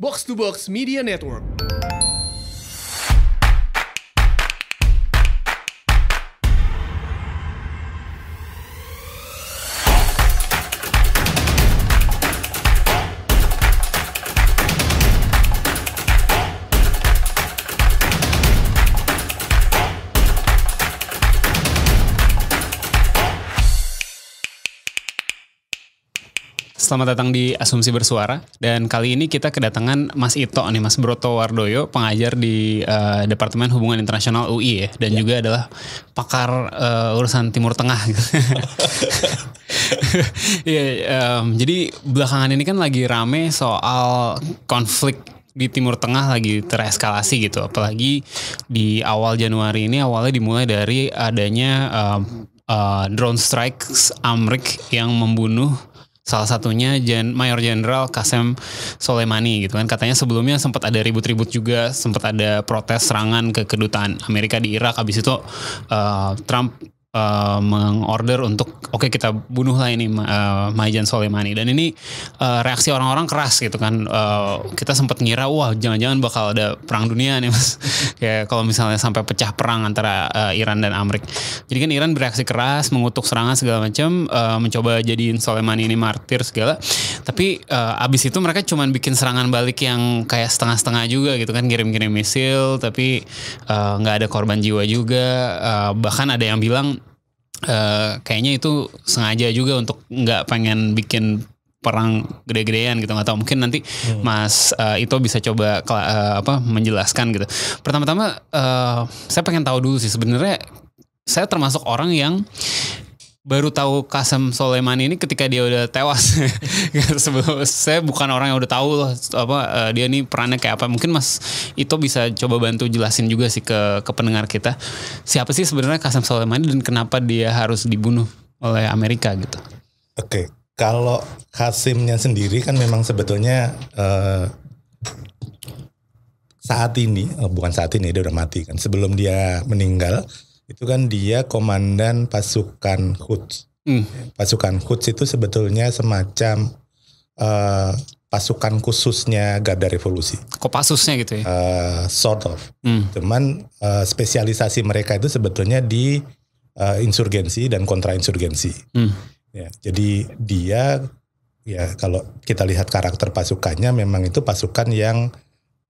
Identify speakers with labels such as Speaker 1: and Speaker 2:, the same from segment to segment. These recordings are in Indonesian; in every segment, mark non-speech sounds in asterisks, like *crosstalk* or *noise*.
Speaker 1: Box to Box Media Network. Selamat datang di Asumsi Bersuara dan kali ini kita kedatangan Mas Ito nih Mas Broto Wardoyo, pengajar di uh, Departemen Hubungan Internasional UI ya dan yeah. juga adalah pakar uh, urusan Timur Tengah. *laughs* yeah, iya, um, jadi belakangan ini kan lagi rame soal konflik di Timur Tengah lagi tereskalasi gitu, apalagi di awal Januari ini awalnya dimulai dari adanya um, uh, drone strikes Amrik yang membunuh Salah satunya Gen Mayor Jenderal Kasem Soleimani gitu kan. Katanya sebelumnya sempat ada ribut-ribut juga, sempat ada protes serangan ke kedutaan Amerika di Irak. Habis itu uh, Trump uh, mengorder untuk oke okay, kita bunuhlah ini uh, Soleimani dan ini uh, reaksi orang-orang keras gitu kan uh, kita sempat ngira wah jangan-jangan bakal ada perang dunia nih mas *laughs* kayak kalau misalnya sampai pecah perang antara uh, Iran dan Amerika jadi kan Iran bereaksi keras mengutuk serangan segala macam uh, mencoba jadiin Soleimani ini martir segala tapi uh, abis itu mereka cuma bikin serangan balik yang kayak setengah-setengah juga gitu kan kirim-kirim misil tapi nggak uh, ada korban jiwa juga uh, bahkan ada yang bilang uh, kayaknya itu sengaja juga untuk nggak pengen bikin perang gede-gedean gitu nggak tahu mungkin nanti hmm. Mas uh, eh, itu bisa coba uh, apa menjelaskan gitu. Pertama-tama uh, saya pengen tahu dulu sih sebenarnya saya termasuk orang yang baru tahu Kasem Soleimani ini ketika dia udah tewas. *laughs* Sebelum saya bukan orang yang udah tahu loh apa eh, dia ini perannya kayak apa. Mungkin Mas itu bisa coba bantu jelasin juga sih ke ke pendengar kita. Siapa sih sebenarnya Kasem Soleimani dan kenapa dia harus dibunuh oleh Amerika gitu.
Speaker 2: Oke, okay. kalau Kasimnya sendiri kan memang sebetulnya uh, saat ini, oh bukan saat ini dia udah mati kan. Sebelum dia meninggal itu kan dia komandan pasukan Quds. Hmm. Pasukan Quds itu sebetulnya semacam uh, pasukan khususnya Garda Revolusi. Kopassusnya gitu ya? Uh, sort of. Hmm. Cuman uh, spesialisasi mereka itu sebetulnya di uh, insurgensi dan kontrainsurgensi. Hmm. Ya, jadi dia ya kalau kita lihat karakter pasukannya memang itu pasukan yang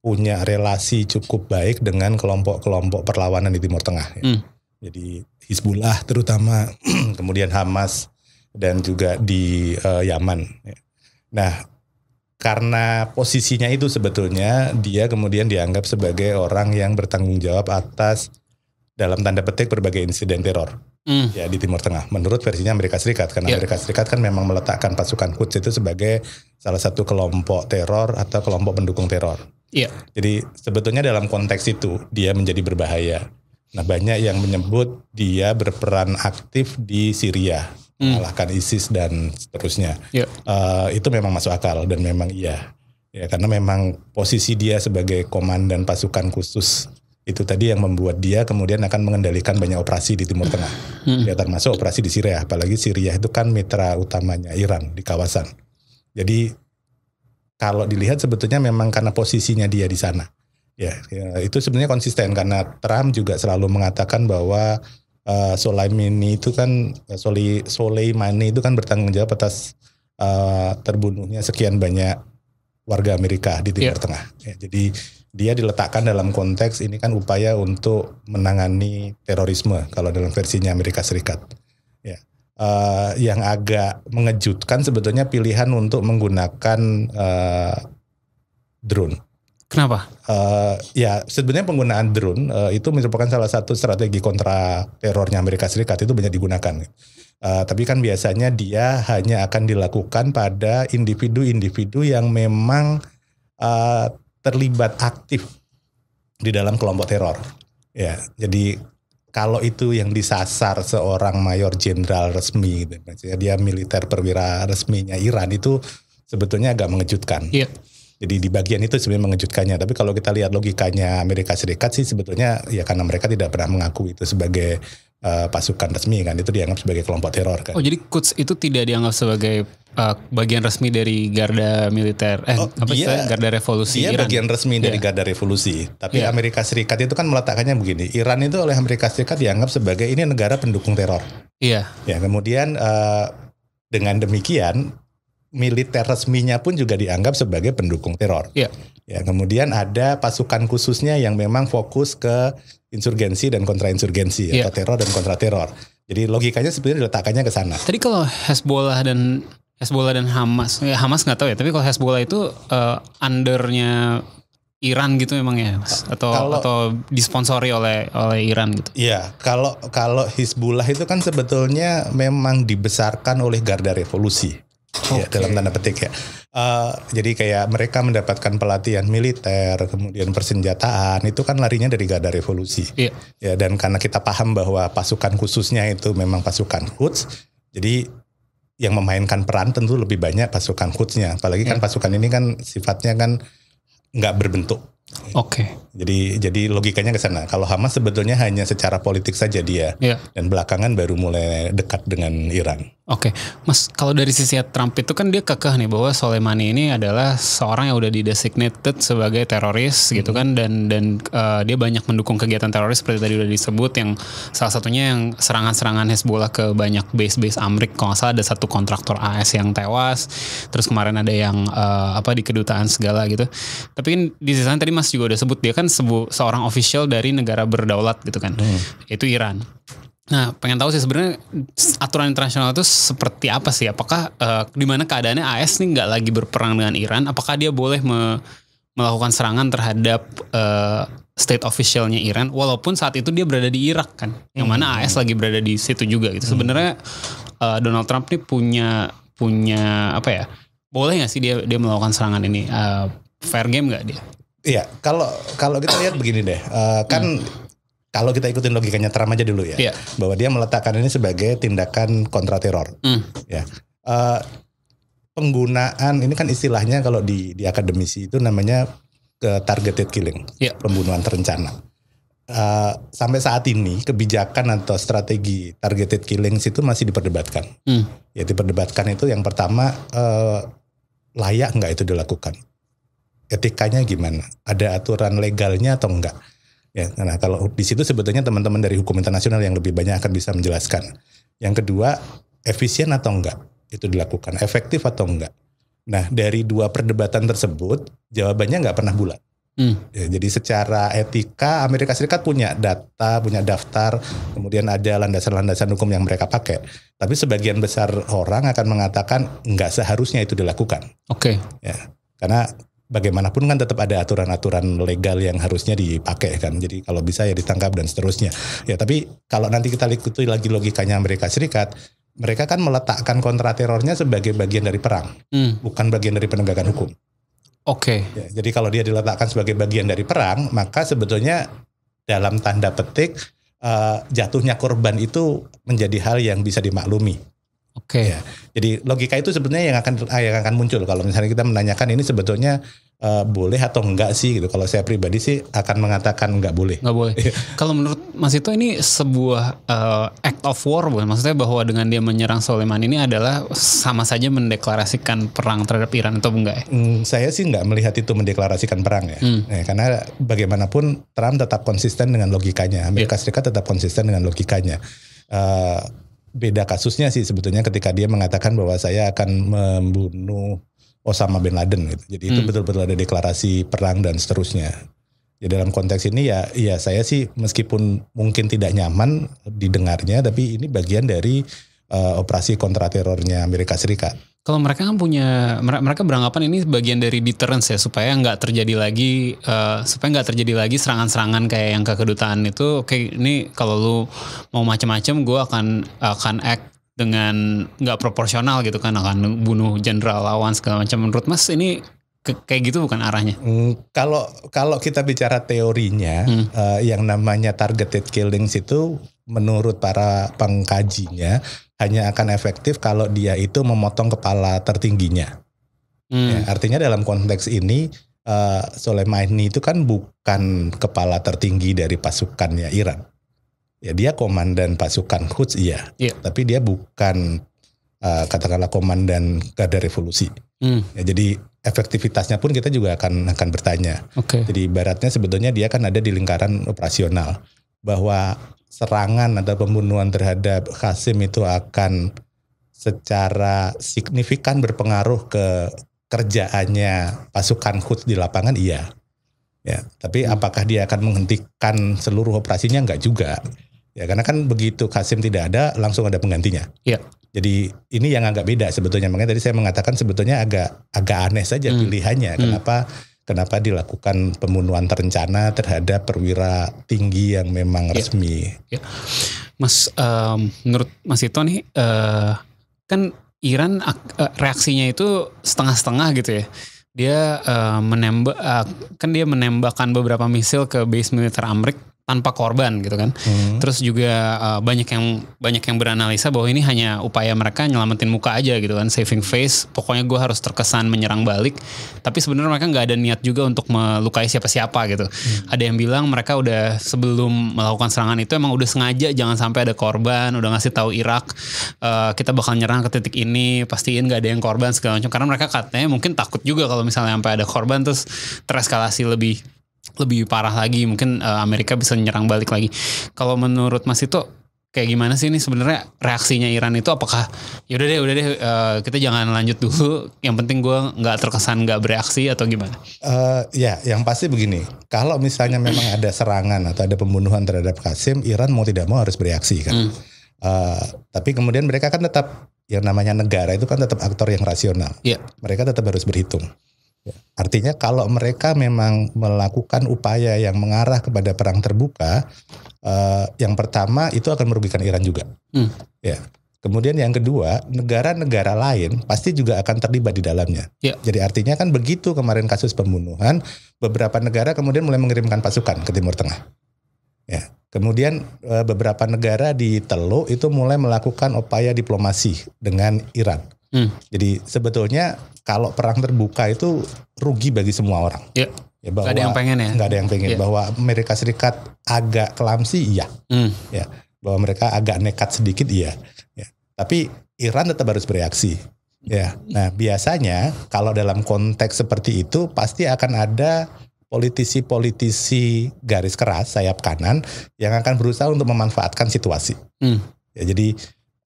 Speaker 2: punya relasi cukup baik dengan kelompok-kelompok perlawanan di Timur Tengah. Ya. Hmm jadi Hizbullah terutama, *clears throat* kemudian Hamas dan juga di uh, Yaman. Nah, karena posisinya itu sebetulnya dia kemudian dianggap sebagai orang yang bertanggung jawab atas dalam tanda petik berbagai insiden teror. Mm. Ya di Timur Tengah. Menurut versinya Amerika Serikat karena yeah. Amerika Serikat kan memang meletakkan pasukan Quds itu sebagai salah satu kelompok teror atau kelompok pendukung teror. Yeah. Jadi sebetulnya dalam konteks itu dia menjadi berbahaya. Nah banyak yang menyebut dia berperan aktif di Syria hmm. mengalahkan ISIS dan seterusnya. Yeah. Ya. Uh, itu memang masuk akal dan memang iya. Ya karena memang posisi dia sebagai komandan pasukan khusus itu tadi yang membuat dia kemudian akan mengendalikan banyak operasi di Timur Tengah. Hmm. Ya termasuk operasi di Syria, apalagi Syria itu kan mitra utamanya Iran di kawasan. Jadi kalau dilihat sebetulnya memang karena posisinya dia di sana. Ya, ya, itu sebenarnya konsisten karena Trump juga selalu mengatakan bahwa uh, eh, Soleimani itu kan eh, Sole, Soleimani itu kan bertanggung jawab atas uh, terbunuhnya sekian banyak warga Amerika di Timur yeah. Tengah. Ya, jadi dia diletakkan dalam konteks ini kan upaya untuk menangani terorisme kalau dalam versinya Amerika Serikat. Ya. Uh, yang agak mengejutkan sebetulnya pilihan untuk menggunakan uh, drone. Kenapa? Uh, ya sebenarnya penggunaan drone uh, itu merupakan salah satu strategi kontra terornya Amerika Serikat itu banyak digunakan. Uh, tapi kan biasanya dia hanya akan dilakukan pada individu-individu yang memang uh, terlibat aktif di dalam kelompok teror. Ya, jadi kalau itu yang disasar seorang mayor jenderal resmi, gitu, ya, dia militer perwira resminya Iran itu sebetulnya agak mengejutkan. Yeah jadi di bagian itu sebenarnya mengejutkannya. Tapi kalau kita lihat logikanya Amerika Serikat sih sebetulnya ya karena mereka tidak pernah mengaku itu sebagai uh, pasukan resmi kan itu dianggap sebagai kelompok teror kan. Oh
Speaker 1: jadi Quds itu tidak
Speaker 2: dianggap sebagai uh, bagian resmi dari garda militer eh oh, apa sih garda revolusi dia bagian resmi yeah. dari iya. garda revolusi. Tapi yeah. Amerika Serikat itu kan meletakkannya begini. Iran itu oleh Amerika Serikat dianggap sebagai ini negara pendukung teror. Iya. Yeah. Ya kemudian uh, dengan demikian militer resminya pun juga dianggap sebagai pendukung teror. Yeah. Ya, kemudian ada pasukan khususnya yang memang fokus ke insurgensi dan kontrainsurgensi yeah. atau iya. teror dan kontra-teror. Jadi logikanya sebenarnya diletakkannya ke sana. Tadi
Speaker 1: kalau Hezbollah dan Hezbollah dan Hamas, ya Hamas nggak tahu ya, tapi kalau Hezbollah itu uh, undernya Iran gitu memang ya,
Speaker 2: mas? atau kalau, atau disponsori oleh oleh Iran gitu? Iya, kalau kalau Hezbollah itu kan sebetulnya memang dibesarkan oleh Garda Revolusi okay. ya dalam tanda petik ya. Uh, jadi kayak mereka mendapatkan pelatihan militer, kemudian persenjataan itu kan larinya dari gada Revolusi. Yeah. Ya dan karena kita paham bahwa pasukan khususnya itu memang pasukan Quds, jadi yang memainkan peran tentu lebih banyak pasukan Quds-nya. Apalagi yeah. kan hmm. pasukan ini kan sifatnya kan nggak berbentuk Gitu. Oke. Okay. Jadi jadi logikanya ke sana. Kalau Hamas sebetulnya hanya secara politik saja dia yeah. dan belakangan baru mulai dekat dengan Iran.
Speaker 1: Oke, okay. Mas, kalau dari sisi Trump itu kan dia kekeh nih bahwa Soleimani ini adalah seorang yang udah didesignated sebagai teroris gitu hmm. gitu kan dan dan uh, dia banyak mendukung kegiatan teroris seperti tadi udah disebut yang salah satunya yang serangan-serangan Hezbollah ke banyak base-base Amerika. kalau salah ada satu kontraktor AS yang tewas terus kemarin ada yang uh, apa di kedutaan segala gitu. Tapi kan di sisi tadi Mas juga juga udah sebut dia kan sebu, seorang official dari negara berdaulat gitu kan. Hmm. Itu Iran. Nah, pengen tahu sih sebenarnya aturan internasional itu seperti apa sih? Apakah uh, di mana keadaannya AS nih nggak lagi berperang dengan Iran? Apakah dia boleh me melakukan serangan terhadap uh, state officialnya Iran? Walaupun saat itu dia berada di Irak kan, yang mana hmm. AS lagi berada di situ juga gitu. Hmm. Sebenarnya uh, Donald Trump nih punya punya apa ya? Boleh nggak sih dia dia melakukan serangan ini? Uh, fair game nggak
Speaker 2: dia? Iya, kalau kalau kita lihat begini deh, uh, kan hmm kalau kita ikutin logikanya Trump aja dulu ya, yeah. bahwa dia meletakkan ini sebagai tindakan kontra teror. Hmm. Ya, uh, penggunaan ini kan istilahnya kalau di di akademisi itu namanya uh, targeted killing, yeah. pembunuhan terencana. Uh, sampai saat ini kebijakan atau strategi targeted killing itu masih diperdebatkan. Hmm. Ya diperdebatkan itu yang pertama uh, layak nggak itu dilakukan etikanya gimana? Ada aturan legalnya atau enggak? Ya, nah kalau di situ sebetulnya teman-teman dari hukum internasional yang lebih banyak akan bisa menjelaskan. Yang kedua, efisien atau enggak itu dilakukan, efektif atau enggak. Nah dari dua perdebatan tersebut jawabannya enggak pernah bulat. Hmm. Ya, jadi secara etika Amerika Serikat punya data, punya daftar, kemudian ada landasan-landasan hukum yang mereka pakai. Tapi sebagian besar orang akan mengatakan nggak seharusnya itu dilakukan. Oke. Okay. Ya, karena bagaimanapun kan tetap ada aturan-aturan legal yang harusnya dipakai kan. Jadi kalau bisa ya ditangkap dan seterusnya. Ya tapi kalau nanti kita ikuti lagi logikanya Amerika Serikat, mereka kan meletakkan kontra terornya sebagai bagian dari perang, hmm. bukan bagian dari penegakan hukum. Oke. Okay. Ya, jadi kalau dia diletakkan sebagai bagian dari perang, maka sebetulnya dalam tanda petik uh, jatuhnya korban itu menjadi hal yang bisa dimaklumi. Oke. Okay. Ya, jadi logika itu sebetulnya yang akan ah, yang akan muncul kalau misalnya kita menanyakan ini sebetulnya uh, boleh atau enggak sih gitu. Kalau saya pribadi sih akan mengatakan enggak boleh.
Speaker 1: Enggak boleh. Iya. kalau menurut Mas itu ini sebuah uh, act of war bukan? Maksudnya bahwa dengan dia menyerang Soleiman ini adalah sama saja mendeklarasikan perang terhadap Iran atau enggak ya?
Speaker 2: Hmm, saya sih enggak melihat itu mendeklarasikan perang ya. Hmm. ya karena bagaimanapun Trump tetap konsisten dengan logikanya. Amerika yeah. Serikat tetap konsisten dengan logikanya. Uh, beda kasusnya sih sebetulnya ketika dia mengatakan bahwa saya akan membunuh Osama bin Laden gitu. Jadi itu hmm. betul-betul ada deklarasi perang dan seterusnya. Ya dalam konteks ini ya ya saya sih meskipun mungkin tidak nyaman didengarnya tapi ini bagian dari uh, operasi kontraterornya Amerika Serikat
Speaker 1: kalau mereka kan punya mereka beranggapan ini bagian dari deterrence ya supaya nggak terjadi lagi uh, supaya nggak terjadi lagi serangan-serangan kayak yang ke kedutaan itu oke okay, ini kalau lu mau macam-macam gue akan akan act dengan nggak proporsional gitu kan akan bunuh jenderal lawan segala macam menurut mas ini ke, kayak gitu bukan arahnya?
Speaker 2: Hmm, kalau kalau kita bicara teorinya, hmm. uh, yang namanya targeted killings itu menurut para pengkajinya hanya akan efektif kalau dia itu memotong kepala tertingginya. Hmm. Ya, artinya dalam konteks ini uh, Soleimani itu kan bukan kepala tertinggi dari pasukannya Iran. Ya dia komandan pasukan Quds iya, yeah. tapi dia bukan uh, katakanlah komandan Garda Revolusi. Hmm. Ya, jadi efektivitasnya pun kita juga akan akan bertanya. Okay. Jadi Baratnya sebetulnya dia kan ada di lingkaran operasional bahwa serangan atau pembunuhan terhadap Kasim itu akan secara signifikan berpengaruh ke kerjaannya pasukan Hud di lapangan iya ya tapi hmm. apakah dia akan menghentikan seluruh operasinya enggak juga ya karena kan begitu Kasim tidak ada langsung ada penggantinya ya jadi ini yang agak beda sebetulnya makanya tadi saya mengatakan sebetulnya agak agak aneh saja hmm. pilihannya hmm. kenapa kenapa dilakukan pembunuhan terencana terhadap perwira tinggi yang memang iya. resmi.
Speaker 1: Yeah. Mas, um, menurut Mas Ito nih, uh, kan Iran uh, reaksinya itu setengah-setengah gitu ya. Dia uh, menembak, uh, kan dia menembakkan beberapa misil ke base militer Amerika tanpa korban gitu kan. Hmm. Terus juga uh, banyak yang banyak yang beranalisa bahwa ini hanya upaya mereka nyelamatin muka aja gitu kan, saving face. Pokoknya gue harus terkesan menyerang balik. Tapi sebenarnya mereka nggak ada niat juga untuk melukai siapa-siapa gitu. Hmm. Ada yang bilang mereka udah sebelum melakukan serangan itu emang udah sengaja jangan sampai ada korban, udah ngasih tahu Irak uh, kita bakal nyerang ke titik ini, pastiin nggak ada yang korban segala macam. Karena mereka katanya mungkin takut juga kalau misalnya sampai ada korban terus tereskalasi lebih lebih parah lagi mungkin uh, Amerika bisa menyerang balik lagi kalau menurut Mas itu kayak gimana sih ini sebenarnya reaksinya Iran itu apakah ya udah deh udah deh uh, kita jangan lanjut dulu yang penting gue nggak terkesan nggak bereaksi atau gimana?
Speaker 2: Uh, ya yang pasti begini kalau misalnya memang ada serangan atau ada pembunuhan terhadap Kasim Iran mau tidak mau harus bereaksi kan. Hmm. Uh, tapi kemudian mereka kan tetap yang namanya negara itu kan tetap aktor yang rasional. Yeah. Mereka tetap harus berhitung. Ya. Artinya kalau mereka memang melakukan upaya yang mengarah kepada perang terbuka, eh, yang pertama itu akan merugikan Iran juga. Hmm. Ya. Kemudian yang kedua, negara-negara lain pasti juga akan terlibat di dalamnya. Ya. Jadi artinya kan begitu kemarin kasus pembunuhan, beberapa negara kemudian mulai mengirimkan pasukan ke Timur Tengah. Ya. Kemudian eh, beberapa negara di Teluk itu mulai melakukan upaya diplomasi dengan Iran Hmm. Jadi sebetulnya kalau perang terbuka itu rugi bagi semua orang. Yeah. Ya bahwa, gak ada yang pengen ya. Gak ada yang pengen yeah. bahwa Amerika Serikat agak kelamsi iya. mm. Ya bahwa mereka agak nekat sedikit iya. Ya. Tapi Iran tetap harus bereaksi. Ya. Nah, biasanya kalau dalam konteks seperti itu pasti akan ada politisi-politisi garis keras sayap kanan yang akan berusaha untuk memanfaatkan situasi. mm. Ya, jadi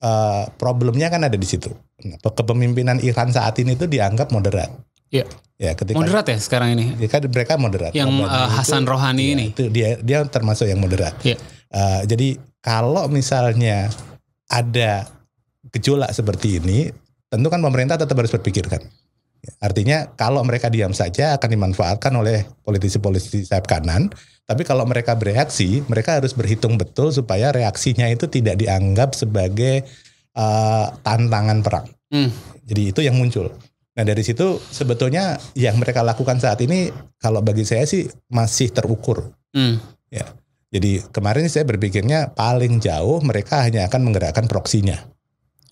Speaker 2: Eh, problemnya kan ada di situ. Nah, kepemimpinan Iran saat ini itu dianggap moderat. Iya. Ya, ketika moderat ya sekarang ini. Ketika ya, mereka moderat. Yang moderat uh, Hasan itu, Rohani ya, ini. Itu dia dia termasuk yang moderat. Iya. Uh, jadi kalau misalnya ada gejolak seperti ini, tentu kan pemerintah tetap harus berpikir kan. Artinya kalau mereka diam saja akan dimanfaatkan oleh politisi-politisi sayap kanan tapi kalau mereka bereaksi, mereka harus berhitung betul supaya reaksinya itu tidak dianggap sebagai uh, tantangan perang. Hmm. Jadi itu yang muncul. Nah dari situ sebetulnya yang mereka lakukan saat ini kalau bagi saya sih masih terukur.
Speaker 1: Hmm. Ya.
Speaker 2: Jadi kemarin saya berpikirnya paling jauh mereka hanya akan menggerakkan proksinya.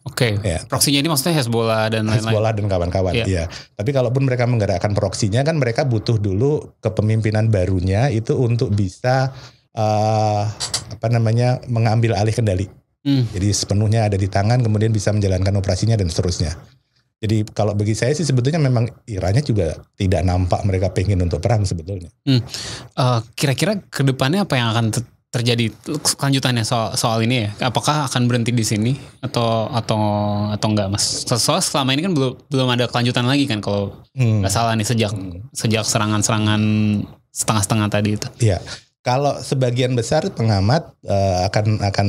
Speaker 1: Oke. Okay. Ya. Proksinya ini maksudnya Hezbollah dan lain-lain. Hezbollah dan kawan-kawan. Iya. Ya.
Speaker 2: Tapi kalaupun mereka menggerakkan proksinya kan mereka butuh dulu kepemimpinan barunya itu untuk bisa uh, apa namanya mengambil alih kendali. Hmm. Jadi sepenuhnya ada di tangan kemudian bisa menjalankan operasinya dan seterusnya. Jadi kalau bagi saya sih sebetulnya memang iranya juga tidak nampak mereka pengen untuk perang sebetulnya.
Speaker 1: Hmm. Uh, kira-kira kedepannya apa yang akan terjadi kelanjutannya soal soal ini ya apakah akan berhenti di sini atau atau atau enggak mas soal selama ini kan belum belum ada kelanjutan lagi kan kalau hmm. salah nih sejak hmm. sejak serangan-serangan setengah-setengah tadi itu
Speaker 2: ya kalau sebagian besar pengamat uh, akan akan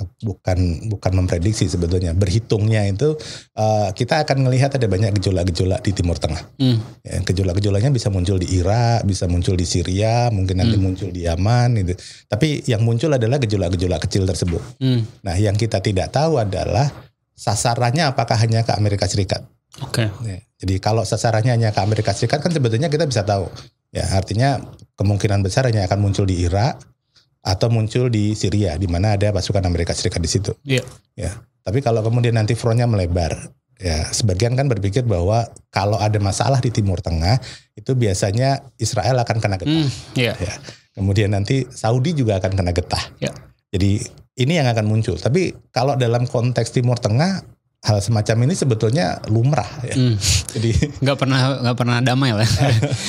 Speaker 2: Eh, bukan bukan memprediksi sebetulnya berhitungnya itu uh, kita akan melihat ada banyak gejolak-gejolak di Timur Tengah hmm. Ya, gejolak-gejolaknya bisa muncul di Irak bisa muncul di Syria mungkin nanti mm. muncul di Yaman itu tapi yang muncul adalah gejolak-gejolak kecil tersebut Mm. nah yang kita tidak tahu adalah sasarannya apakah hanya ke Amerika Serikat oke okay. ya, jadi kalau sasarannya hanya ke Amerika Serikat kan sebetulnya kita bisa tahu ya artinya kemungkinan besar hanya akan muncul di Irak atau muncul di Syria di mana ada pasukan Amerika Serikat di situ. Yeah. Ya. Tapi kalau kemudian nanti frontnya melebar, ya sebagian kan berpikir bahwa kalau ada masalah di Timur Tengah itu biasanya Israel akan kena getah. Mm, yeah. ya. Kemudian nanti Saudi juga akan kena getah. Yeah. Jadi ini yang akan muncul. Tapi kalau dalam konteks Timur Tengah hal semacam ini sebetulnya lumrah ya. Hmm. *laughs* Jadi
Speaker 1: nggak pernah nggak pernah damai lah.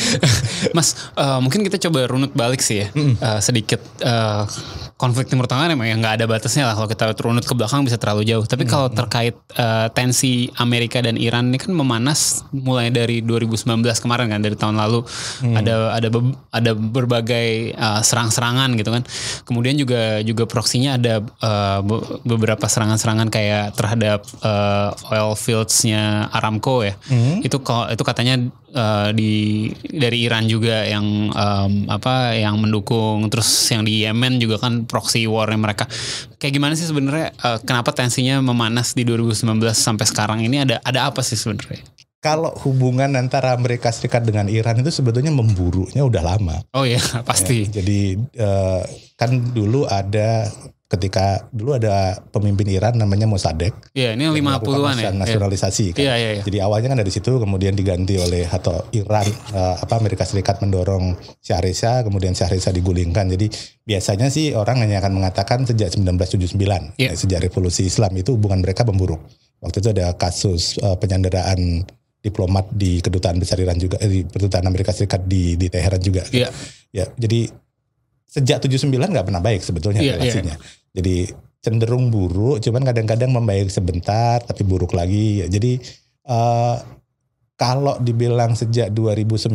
Speaker 1: *laughs* Mas, uh, mungkin kita coba runut balik sih ya. Hmm. Uh, sedikit uh, konflik Timur Tengah memang ya nggak ada batasnya lah kalau kita runut ke belakang bisa terlalu jauh. Tapi kalau hmm. terkait uh, tensi Amerika dan Iran ini kan memanas mulai dari 2019 kemarin kan dari tahun lalu hmm. ada ada ada berbagai uh, serang-serangan gitu kan. Kemudian juga juga proksinya ada uh, beberapa serangan-serangan kayak terhadap uh, uh, oil fieldsnya Aramco ya. Mm. Itu itu katanya uh, di dari Iran juga yang um, apa yang mendukung terus yang di Yemen juga kan proxy warnya mereka. Kayak gimana sih sebenarnya uh, kenapa tensinya memanas di 2019 sampai sekarang ini ada ada apa sih sebenarnya?
Speaker 2: kalau hubungan antara Amerika Serikat dengan Iran itu sebetulnya memburuknya udah lama. Oh iya, *laughs* pasti. Ya, jadi kan dulu ada ketika dulu ada pemimpin Iran namanya Mossadegh. Iya, ini 50-an ya. Iya. nasionalisasi. yeah. Kan. Yeah, yeah, yeah. Jadi awalnya kan dari situ kemudian diganti oleh atau Iran uh, apa Amerika Serikat mendorong Syahrisa kemudian Syahrisa digulingkan. Jadi biasanya sih orang hanya akan mengatakan sejak 1979, ya. Eh, sejak revolusi Islam itu hubungan mereka memburuk. Waktu itu ada kasus uh, penyanderaan diplomat di kedutaan besar Iran juga eh, di kedutaan Amerika Serikat di di Teheran juga. Iya. Ya, jadi sejak 79 nggak pernah baik sebetulnya yeah, relasinya. Yeah. Jadi cenderung buruk, cuman kadang-kadang membaik sebentar tapi buruk lagi. Jadi uh, kalau dibilang sejak 2019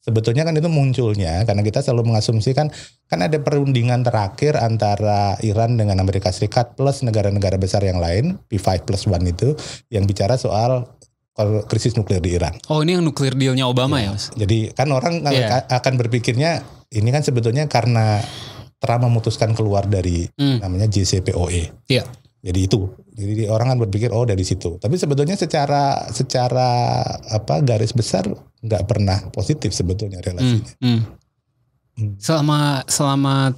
Speaker 2: sebetulnya kan itu munculnya karena kita selalu mengasumsikan kan ada perundingan terakhir antara Iran dengan Amerika Serikat plus negara-negara besar yang lain P5 plus one itu yang bicara soal krisis nuklir di Iran. Oh ini yang nuklir dealnya Obama iya. ya, ya Jadi kan orang yeah. akan berpikirnya ini kan sebetulnya karena Trump memutuskan keluar dari hmm. namanya JCPOE. Iya. Jadi itu, jadi orang kan berpikir oh dari situ. Tapi sebetulnya secara secara apa garis besar nggak pernah positif sebetulnya hmm,
Speaker 1: relasinya. Hmm. Hmm. Selama selama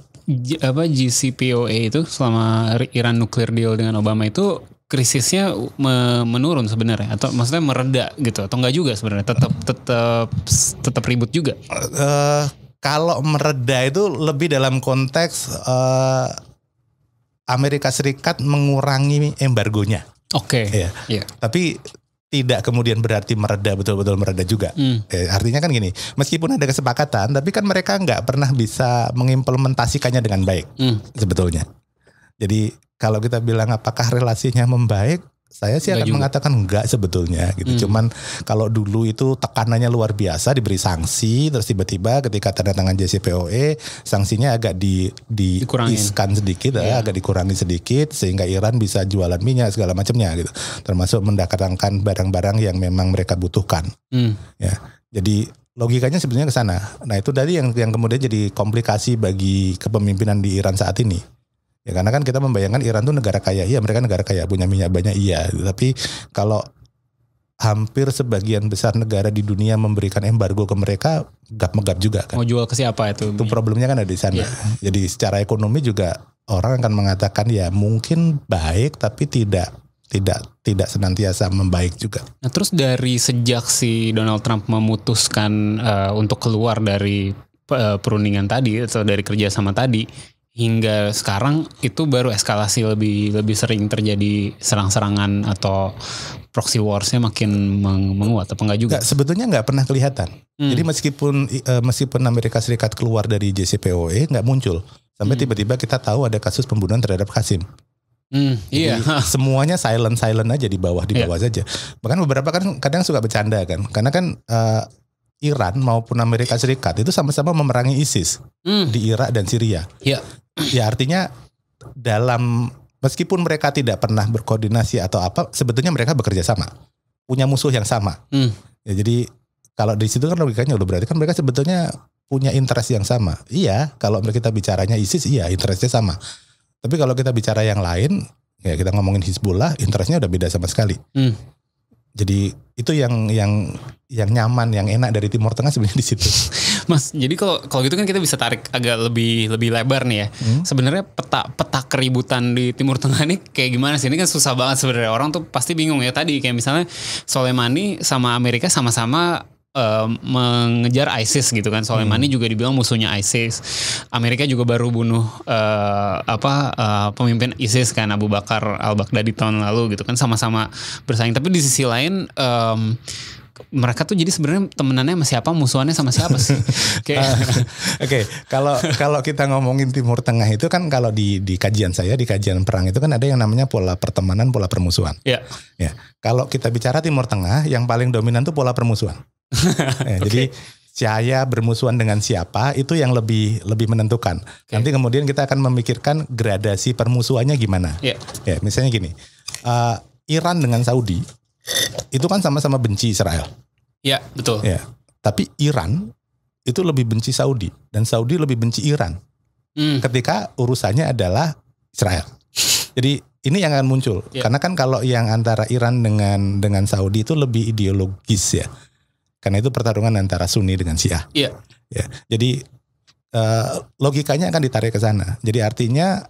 Speaker 1: apa JCPOE itu selama Iran nuklir deal dengan Obama itu krisisnya menurun sebenarnya atau maksudnya mereda gitu atau enggak juga sebenarnya tetap tetap tetap
Speaker 2: ribut juga. Uh, kalau mereda itu lebih dalam konteks uh, Amerika Serikat mengurangi embargonya. Oke. Okay. Ya. Yeah. Tapi tidak kemudian berarti mereda betul-betul mereda juga. Mm. Eh, artinya kan gini, meskipun ada kesepakatan, tapi kan mereka nggak pernah bisa mengimplementasikannya dengan baik mm. sebetulnya. Jadi kalau kita bilang apakah relasinya membaik, saya sih enggak akan mengatakan enggak sebetulnya gitu. Hmm. Cuman kalau dulu itu tekanannya luar biasa diberi sanksi terus tiba-tiba ketika tanda tangan JCPOE sanksinya agak di diiskan sedikit yeah. ya, agak dikurangi sedikit sehingga Iran bisa jualan minyak segala macamnya gitu. Termasuk mendatangkan barang-barang yang memang mereka butuhkan. Hmm. Ya. Jadi logikanya sebenarnya ke sana. Nah, itu dari yang yang kemudian jadi komplikasi bagi kepemimpinan di Iran saat ini. Ya karena kan kita membayangkan Iran tuh negara kaya, iya mereka negara kaya punya minyak banyak, iya. Tapi kalau hampir sebagian besar negara di dunia memberikan embargo ke mereka, gap-megap juga kan. Mau jual ke siapa itu? Itu problemnya kan ada di sana. Yeah. Jadi secara ekonomi juga orang akan mengatakan ya mungkin baik tapi tidak tidak tidak senantiasa membaik juga.
Speaker 1: Nah, terus dari sejak si Donald Trump memutuskan uh, untuk keluar dari uh, perundingan tadi atau dari kerjasama tadi, hingga sekarang itu baru eskalasi lebih lebih sering terjadi serang-serangan atau
Speaker 2: proxy warsnya makin meng menguat atau enggak juga? Nggak, sebetulnya nggak pernah kelihatan. Hmm. Jadi meskipun eh, meskipun Amerika Serikat keluar dari JCPOE nggak muncul sampai hmm. tiba-tiba hmm. kita tahu ada kasus pembunuhan terhadap Kasim. Hmm, iya. *laughs* semuanya silent silent aja di bawah di iya. bawah yeah. saja. Bahkan beberapa kan kadang suka bercanda kan, karena kan uh, Iran maupun Amerika Serikat itu sama-sama memerangi ISIS mm. di Irak dan Syria. Yeah ya artinya dalam meskipun mereka tidak pernah berkoordinasi atau apa, sebetulnya mereka bekerja sama, punya musuh yang sama. Hmm. Ya, jadi kalau di situ kan logikanya udah berarti kan mereka sebetulnya punya interest yang sama. Iya, kalau kita bicaranya ISIS, iya interestnya sama. Tapi kalau kita bicara yang lain, ya kita ngomongin Hizbullah, interestnya udah beda sama sekali. Hmm. Jadi itu yang yang yang nyaman, yang enak dari Timur Tengah sebenarnya di situ.
Speaker 1: Mas, jadi kalau kalau gitu kan kita bisa tarik agak lebih lebih lebar nih ya. Hmm? Sebenarnya peta peta keributan di Timur Tengah ini kayak gimana sih? Ini kan susah banget sebenarnya. Orang tuh pasti bingung ya tadi kayak misalnya Soleimani sama Amerika sama-sama uh, mengejar ISIS gitu kan. Soleimani hmm. juga dibilang musuhnya ISIS. Amerika juga baru bunuh uh, apa uh, pemimpin ISIS kan Abu Bakar Al Baghdadi tahun lalu gitu kan sama-sama bersaing. Tapi di sisi lain um, mereka tuh jadi sebenarnya temenannya sama siapa musuhannya sama siapa sih *laughs* oke ah, oke kalau
Speaker 2: kalau kita ngomongin timur tengah itu kan kalau di di kajian saya di kajian perang itu kan ada yang namanya pola pertemanan pola permusuhan ya yeah. ya kalau kita bicara timur tengah yang paling dominan tuh pola permusuhan *laughs* ya, okay. jadi saya bermusuhan dengan siapa itu yang lebih lebih menentukan okay. nanti kemudian kita akan memikirkan gradasi permusuhannya gimana yeah. ya misalnya gini uh, Iran dengan Saudi itu kan sama-sama benci Israel. Ya, betul. Ya. Tapi Iran itu lebih benci Saudi dan Saudi lebih benci Iran. Hmm. Ketika urusannya adalah Israel. Jadi ini yang akan muncul Ya. karena kan kalau yang antara Iran dengan dengan Saudi itu lebih ideologis ya. Karena itu pertarungan antara Sunni dengan Syiah. Iya. Ya. Jadi eh, logikanya akan ditarik ke sana. Jadi artinya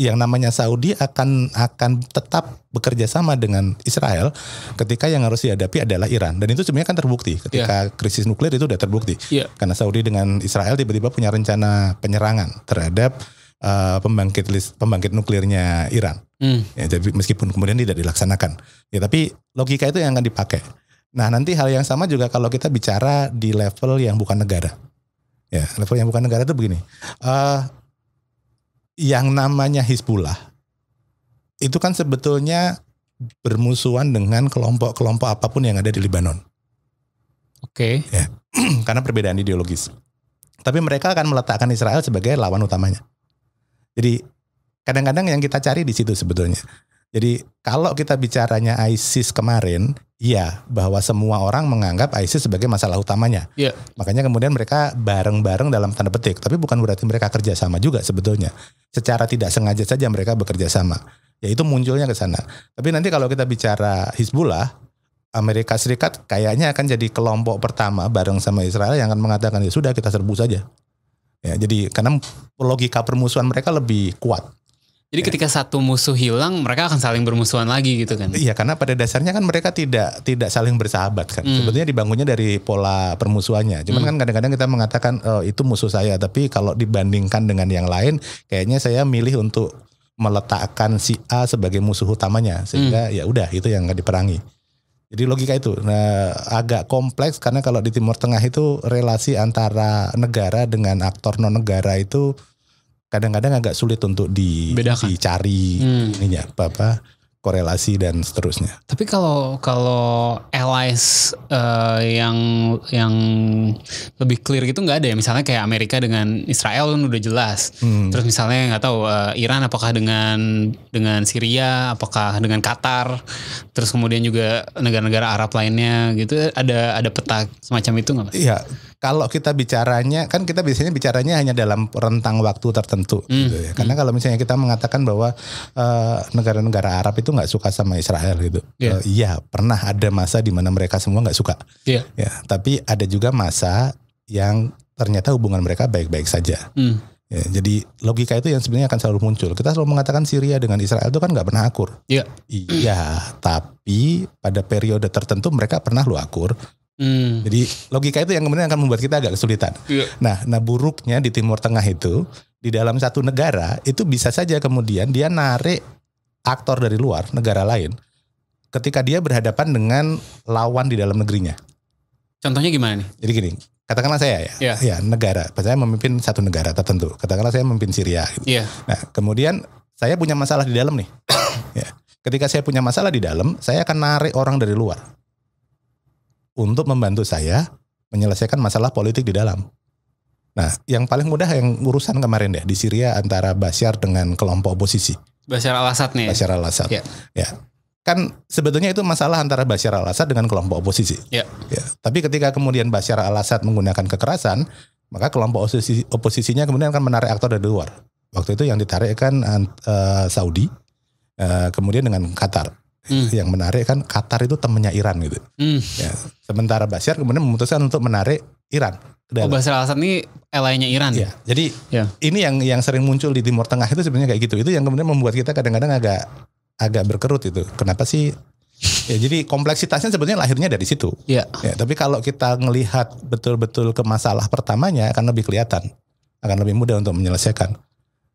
Speaker 2: yang namanya Saudi akan akan tetap bekerja sama dengan Israel ketika yang harus dihadapi adalah Iran dan itu sebenarnya kan terbukti ketika yeah. krisis nuklir itu sudah terbukti yeah. karena Saudi dengan Israel tiba-tiba punya rencana penyerangan terhadap uh, pembangkit list, pembangkit nuklirnya Iran mm. ya, jadi meskipun kemudian tidak dilaksanakan ya tapi logika itu yang akan dipakai nah nanti hal yang sama juga kalau kita bicara di level yang bukan negara ya level yang bukan negara itu begini uh, yang namanya Hizbullah itu kan sebetulnya bermusuhan dengan kelompok-kelompok apapun yang ada di Lebanon. Oke. Okay. Ya. *clears throat* Karena perbedaan ideologis. Tapi mereka akan meletakkan Israel sebagai lawan utamanya. Jadi kadang-kadang yang kita cari di situ sebetulnya. Jadi kalau kita bicaranya ISIS kemarin, Iya, bahwa semua orang menganggap ISIS sebagai masalah utamanya. Yeah. Makanya kemudian mereka bareng-bareng dalam tanda petik. Tapi bukan berarti mereka kerja sama juga sebetulnya. Secara tidak sengaja saja mereka bekerja sama. Yaitu munculnya ke sana. Tapi nanti kalau kita bicara Hizbullah, Amerika Serikat kayaknya akan jadi kelompok pertama bareng sama Israel yang akan mengatakan ya sudah kita serbu saja. Ya, jadi karena logika permusuhan mereka lebih kuat. Jadi ya. ketika satu musuh hilang, mereka akan saling bermusuhan lagi gitu kan? Iya, karena pada dasarnya kan mereka tidak tidak saling bersahabat kan. Mm. Sebetulnya dibangunnya dari pola permusuhannya. Cuman mm. kan kadang-kadang kita mengatakan oh, itu musuh saya, tapi kalau dibandingkan dengan yang lain, kayaknya saya milih untuk meletakkan si A sebagai musuh utamanya, sehingga mm. ya udah itu yang nggak diperangi. Jadi logika itu nah, agak kompleks karena kalau di Timur Tengah itu relasi antara negara dengan aktor non negara itu kadang-kadang agak sulit untuk di, dicari hmm. ini apa apa korelasi dan seterusnya.
Speaker 1: Tapi kalau kalau allies uh, yang yang lebih clear gitu nggak ada ya misalnya kayak Amerika dengan Israel kan udah jelas. Hmm. Terus misalnya nggak tahu uh, Iran apakah dengan dengan Syria, apakah dengan Qatar, terus kemudian juga negara-negara Arab lainnya gitu ada ada peta semacam itu nggak? Iya
Speaker 2: kalau kita bicaranya kan kita biasanya bicaranya hanya dalam rentang waktu tertentu mm. gitu ya. Karena mm. kalau misalnya kita mengatakan bahwa eh, negara-negara uh, Arab itu nggak suka sama Israel gitu. Yeah. Iya. Uh, iya, pernah ada masa di mana mereka semua nggak suka. Yeah. Ya, tapi ada juga masa yang ternyata hubungan mereka baik-baik saja. Mm. Ya, jadi logika itu yang sebenarnya akan selalu muncul. Kita selalu mengatakan Syria dengan Israel itu kan nggak pernah akur. Iya. Iya, tapi pada periode tertentu mereka pernah lo akur. Hmm. Jadi logika itu yang kemudian akan membuat kita agak kesulitan. Yeah. Nah, nah buruknya di Timur Tengah itu di dalam satu negara itu bisa saja kemudian dia narik aktor dari luar negara lain ketika dia berhadapan dengan lawan di dalam negerinya.
Speaker 1: Contohnya gimana nih?
Speaker 2: Jadi gini, katakanlah saya ya, yeah. ya iya, negara, saya memimpin satu negara tertentu. Katakanlah saya memimpin Syria. Gitu. Yeah. Nah, kemudian saya punya masalah di dalam nih. *coughs* ya. Ketika saya punya masalah di dalam, saya akan narik orang dari luar untuk membantu saya menyelesaikan masalah politik di dalam. Nah, yang paling mudah yang urusan kemarin deh di Syria antara Bashar dengan kelompok oposisi.
Speaker 1: Bashar al-Assad nih. Bashar
Speaker 2: al-Assad. Ya. ya. Kan sebetulnya itu masalah antara Bashar al-Assad dengan kelompok oposisi. Ya. ya. Tapi ketika kemudian Bashar al-Assad menggunakan kekerasan, maka kelompok oposisi, oposisinya kemudian akan menarik aktor dari luar. Waktu itu yang ditarik kan uh, eh, Saudi, uh, kemudian dengan Qatar. Hmm. Yang menarik kan Qatar itu temennya Iran gitu. Hmm. Ya. Sementara Bashar kemudian memutuskan untuk menarik Iran. Oh, Bashar al ini lainnya Iran. Ya. Jadi ya. ini yang yang sering muncul di Timur Tengah itu sebenarnya kayak gitu. Itu yang kemudian membuat kita kadang-kadang agak agak berkerut itu. Kenapa sih ya jadi kompleksitasnya sebenarnya lahirnya dari situ. Ya. ya tapi kalau kita melihat betul-betul ke masalah pertamanya akan lebih kelihatan, akan lebih mudah untuk menyelesaikan.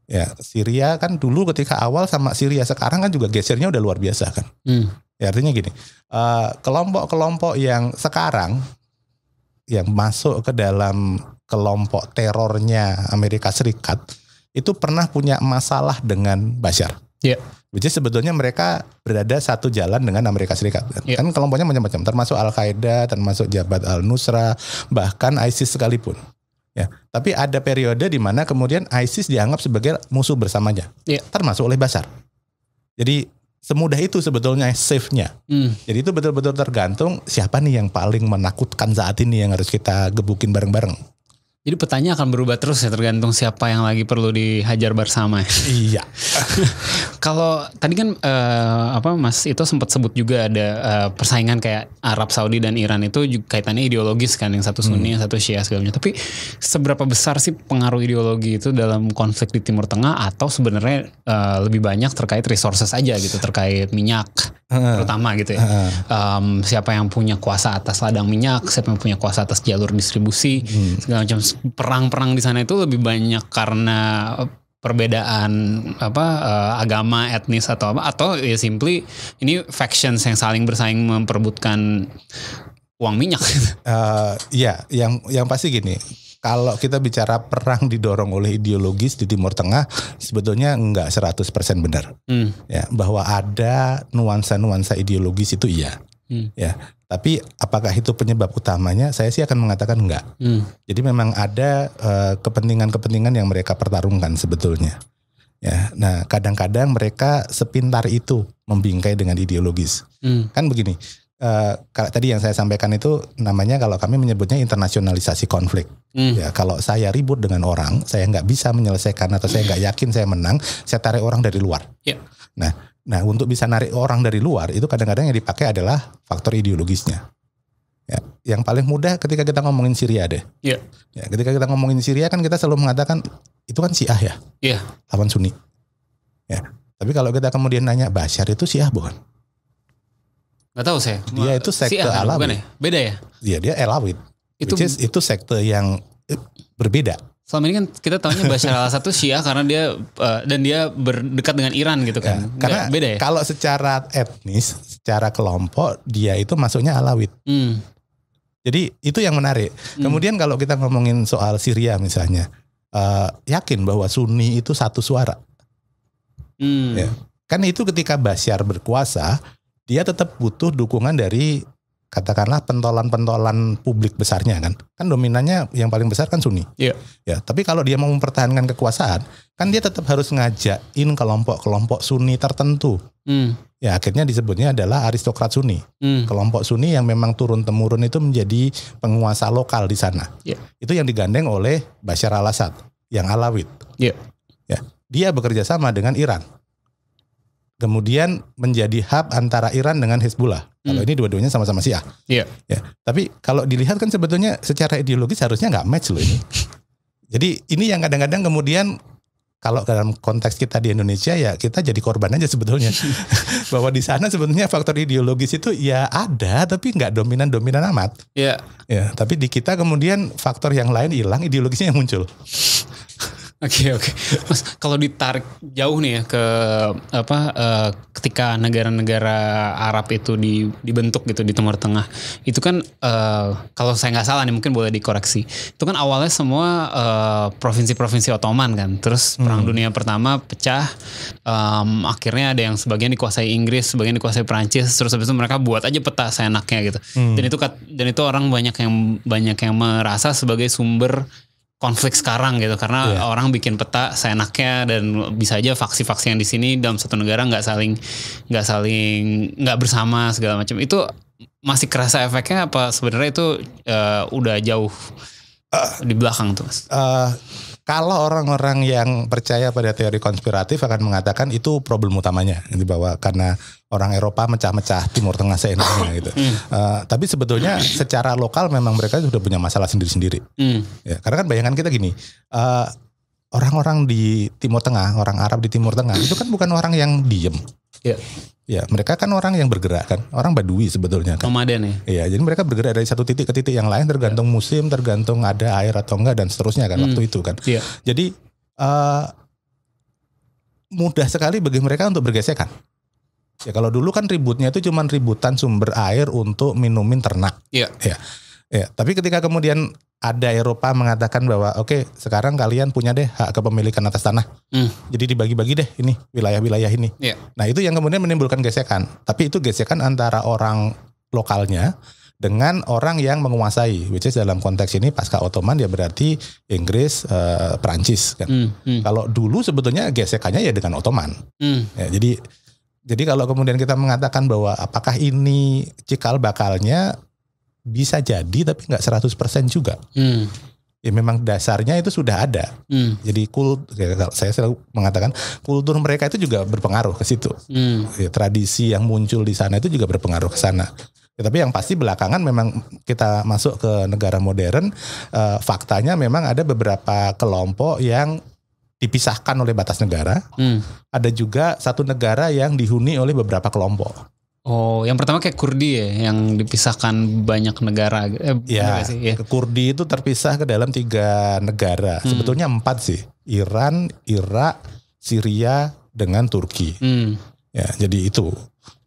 Speaker 2: Ya, Syria kan dulu ketika awal sama Syria sekarang kan juga gesernya udah luar biasa kan. Hmm. Ya, artinya gini, eh, kelompok-kelompok uh, yang sekarang yang masuk ke dalam kelompok terornya Amerika Serikat itu pernah punya masalah dengan Bashar. Yeah. Jadi sebetulnya mereka berada satu jalan dengan Amerika Serikat. Kan, ya. yeah. kan kelompoknya macam-macam, termasuk Al-Qaeda, termasuk Jabat Al-Nusra, bahkan ISIS sekalipun. Ya, tapi ada periode di mana kemudian ISIS dianggap sebagai musuh bersamanya, ya. termasuk oleh Basar. Jadi semudah itu sebetulnya safe-nya. Hmm. Jadi itu betul-betul tergantung siapa nih yang paling menakutkan saat ini yang harus kita gebukin bareng-bareng.
Speaker 1: Jadi petanya akan berubah terus ya tergantung siapa yang lagi perlu dihajar bersama. Ya. Iya. *laughs* Kalau tadi kan uh, apa Mas itu sempat sebut juga ada uh, persaingan kayak Arab Saudi dan Iran itu juga kaitannya ideologis kan yang satu Sunni, hmm. yang satu Syiah segalanya. Tapi seberapa besar sih pengaruh ideologi itu dalam konflik di Timur Tengah atau sebenarnya uh, lebih banyak terkait resources aja gitu terkait minyak hmm. terutama gitu ya. Um, siapa yang punya kuasa atas ladang minyak, siapa yang punya kuasa atas jalur distribusi hmm. segala macam perang-perang di sana itu lebih banyak karena eh, perbedaan apa uh, agama etnis atau apa atau ya simply ini factions yang saling
Speaker 2: bersaing memperebutkan uang minyak. Uh, *laughs* ya, yang yang pasti gini. Kalau kita bicara perang didorong oleh ideologis di Timur Tengah, sebetulnya nggak 100% benar. Hmm. Ya, bahwa ada nuansa-nuansa ideologis itu iya. Hmm. Ya, tapi apakah itu penyebab utamanya? Saya sih akan mengatakan enggak. Hmm. Jadi memang ada eh, kepentingan-kepentingan uh, yang mereka pertarungkan sebetulnya. Ya, nah kadang-kadang mereka sepintar itu membingkai dengan ideologis. Hmm. Kan begini, uh, tadi yang saya sampaikan itu namanya kalau kami menyebutnya internasionalisasi konflik. Hmm. Ya, kalau saya ribut dengan orang, saya nggak bisa menyelesaikan atau saya nggak yakin saya menang, saya tarik orang dari luar. Yeah. Nah, Nah, untuk bisa narik orang dari luar itu kadang-kadang yang dipakai adalah faktor ideologisnya. Ya, yang paling mudah ketika kita ngomongin Syria deh. Iya. Yeah. Ya, ketika kita ngomongin Syria kan kita selalu mengatakan itu kan Syiah ya. Iya. Yeah. Lawan Sunni. Ya. Tapi kalau kita kemudian nanya Bashar itu Syiah bukan? Gak tahu saya. Dia itu sekte Syiah, ya? Beda ya? Iya, dia Alawi. Itu which itu sekte yang eh, berbeda
Speaker 1: selama ini kan kita tahunya Bashar al-Assad itu Syiah karena dia uh, dan dia berdekat dengan Iran gitu kan. Ya, karena Nggak, beda ya. Kalau
Speaker 2: secara etnis, secara kelompok dia itu masuknya Alawit. Hmm. Jadi itu yang menarik. Hmm. Kemudian kalau kita ngomongin soal Syria misalnya, uh, yakin bahwa Sunni itu satu suara. Hmm. Ya. Kan itu ketika Bashar berkuasa, dia tetap butuh dukungan dari katakanlah pentolan-pentolan publik besarnya kan. Kan dominannya yang paling besar kan Sunni. ya Yeah. Ya, tapi kalau dia mau mempertahankan kekuasaan, kan dia tetap harus ngajakin kelompok-kelompok Sunni tertentu. Mm. Ya, akhirnya disebutnya adalah aristokrat Sunni. Mm. Kelompok Sunni yang memang turun temurun itu menjadi penguasa lokal di sana. Yeah. Itu yang digandeng oleh Bashar al-Assad yang Alawit. Yeah. Ya, dia bekerja sama dengan Iran kemudian menjadi hub antara Iran dengan Hezbollah. Hmm. Kalau ini dua-duanya sama-sama Syiah. Iya. Yeah. Ya. Tapi kalau dilihat kan sebetulnya secara ideologis harusnya nggak match loh ini. Jadi ini yang kadang-kadang kemudian kalau dalam konteks kita di Indonesia ya kita jadi korban aja sebetulnya *laughs* bahwa di sana sebetulnya faktor ideologis itu ya ada tapi nggak dominan dominan amat. Iya. Yeah. Ya. Tapi di kita kemudian faktor yang lain hilang ideologisnya yang muncul. Oke okay, oke. Okay. Mas kalau ditarik
Speaker 1: jauh nih ya ke apa uh, ketika negara-negara Arab itu dibentuk gitu di Timur Tengah itu kan uh, kalau saya nggak salah nih mungkin boleh dikoreksi itu kan awalnya semua eh, provinsi-provinsi uh, Ottoman kan terus Perang hmm. Dunia Pertama pecah um, akhirnya ada yang sebagian dikuasai Inggris sebagian dikuasai Perancis terus habis itu mereka buat aja peta seenaknya gitu hmm. dan itu dan itu orang banyak yang banyak yang merasa sebagai sumber konflik sekarang gitu karena yeah. orang bikin peta seenaknya dan bisa aja faksi-faksi yang di sini dalam satu negara nggak saling nggak saling nggak bersama segala macam itu masih kerasa efeknya apa sebenarnya itu uh, udah jauh uh, di belakang tuh mas?
Speaker 2: Uh, kalau orang-orang yang percaya pada teori konspiratif akan mengatakan itu problem utamanya, ini bahwa karena orang Eropa mecah-mecah Timur Tengah seenaknya hmm. gitu. Mm. Uh, tapi sebetulnya secara lokal memang mereka sudah punya masalah sendiri-sendiri. Mm. Ya, karena kan bayangan kita gini, uh, orang-orang di Timur Tengah, orang Arab di Timur Tengah itu kan bukan orang yang diem. Iya. Ya, mereka kan orang yang bergerak kan, orang Badui sebetulnya kan. Nomaden ya. Iya, jadi mereka bergerak dari satu titik ke titik yang lain tergantung musim, tergantung ada air atau enggak dan seterusnya kan hmm. waktu itu kan. Iya. Jadi uh, mudah sekali bagi mereka untuk bergesekan. Ya kalau dulu kan ributnya itu cuma ributan sumber air untuk minumin ternak. Iya. Ya. Ya, tapi ketika kemudian ada Eropa mengatakan bahwa oke okay, sekarang kalian punya deh hak kepemilikan atas tanah. Mm. Jadi dibagi-bagi deh ini wilayah-wilayah ini. Yeah. Nah itu yang kemudian menimbulkan gesekan. Tapi itu gesekan antara orang lokalnya dengan orang yang menguasai, which is dalam konteks ini pasca Ottoman ya berarti Inggris, uh, Perancis kan. Mm, mm. Kalau dulu sebetulnya gesekannya ya dengan Ottoman. Mm. Ya, jadi jadi kalau kemudian kita mengatakan bahwa apakah ini cikal bakalnya bisa jadi tapi nggak 100% juga. Hmm. Ya memang dasarnya itu sudah ada. Hmm. Jadi kul ya, saya selalu mengatakan kultur mereka itu juga berpengaruh ke situ. Hmm. Ya, tradisi yang muncul di sana itu juga berpengaruh ke sana. Ya, tapi yang pasti belakangan memang kita masuk ke negara modern, uh, faktanya memang ada beberapa kelompok yang dipisahkan oleh batas negara. Hmm. Ada juga satu negara yang dihuni oleh beberapa kelompok.
Speaker 1: Oh, yang pertama kayak
Speaker 2: Kurdi ya, yang dipisahkan banyak negara. Eh, ya, sih? ya, Kurdi itu terpisah ke dalam tiga negara. Hmm. Sebetulnya empat sih, Iran, Irak, Syria, dengan Turki. Hmm. Ya, jadi itu.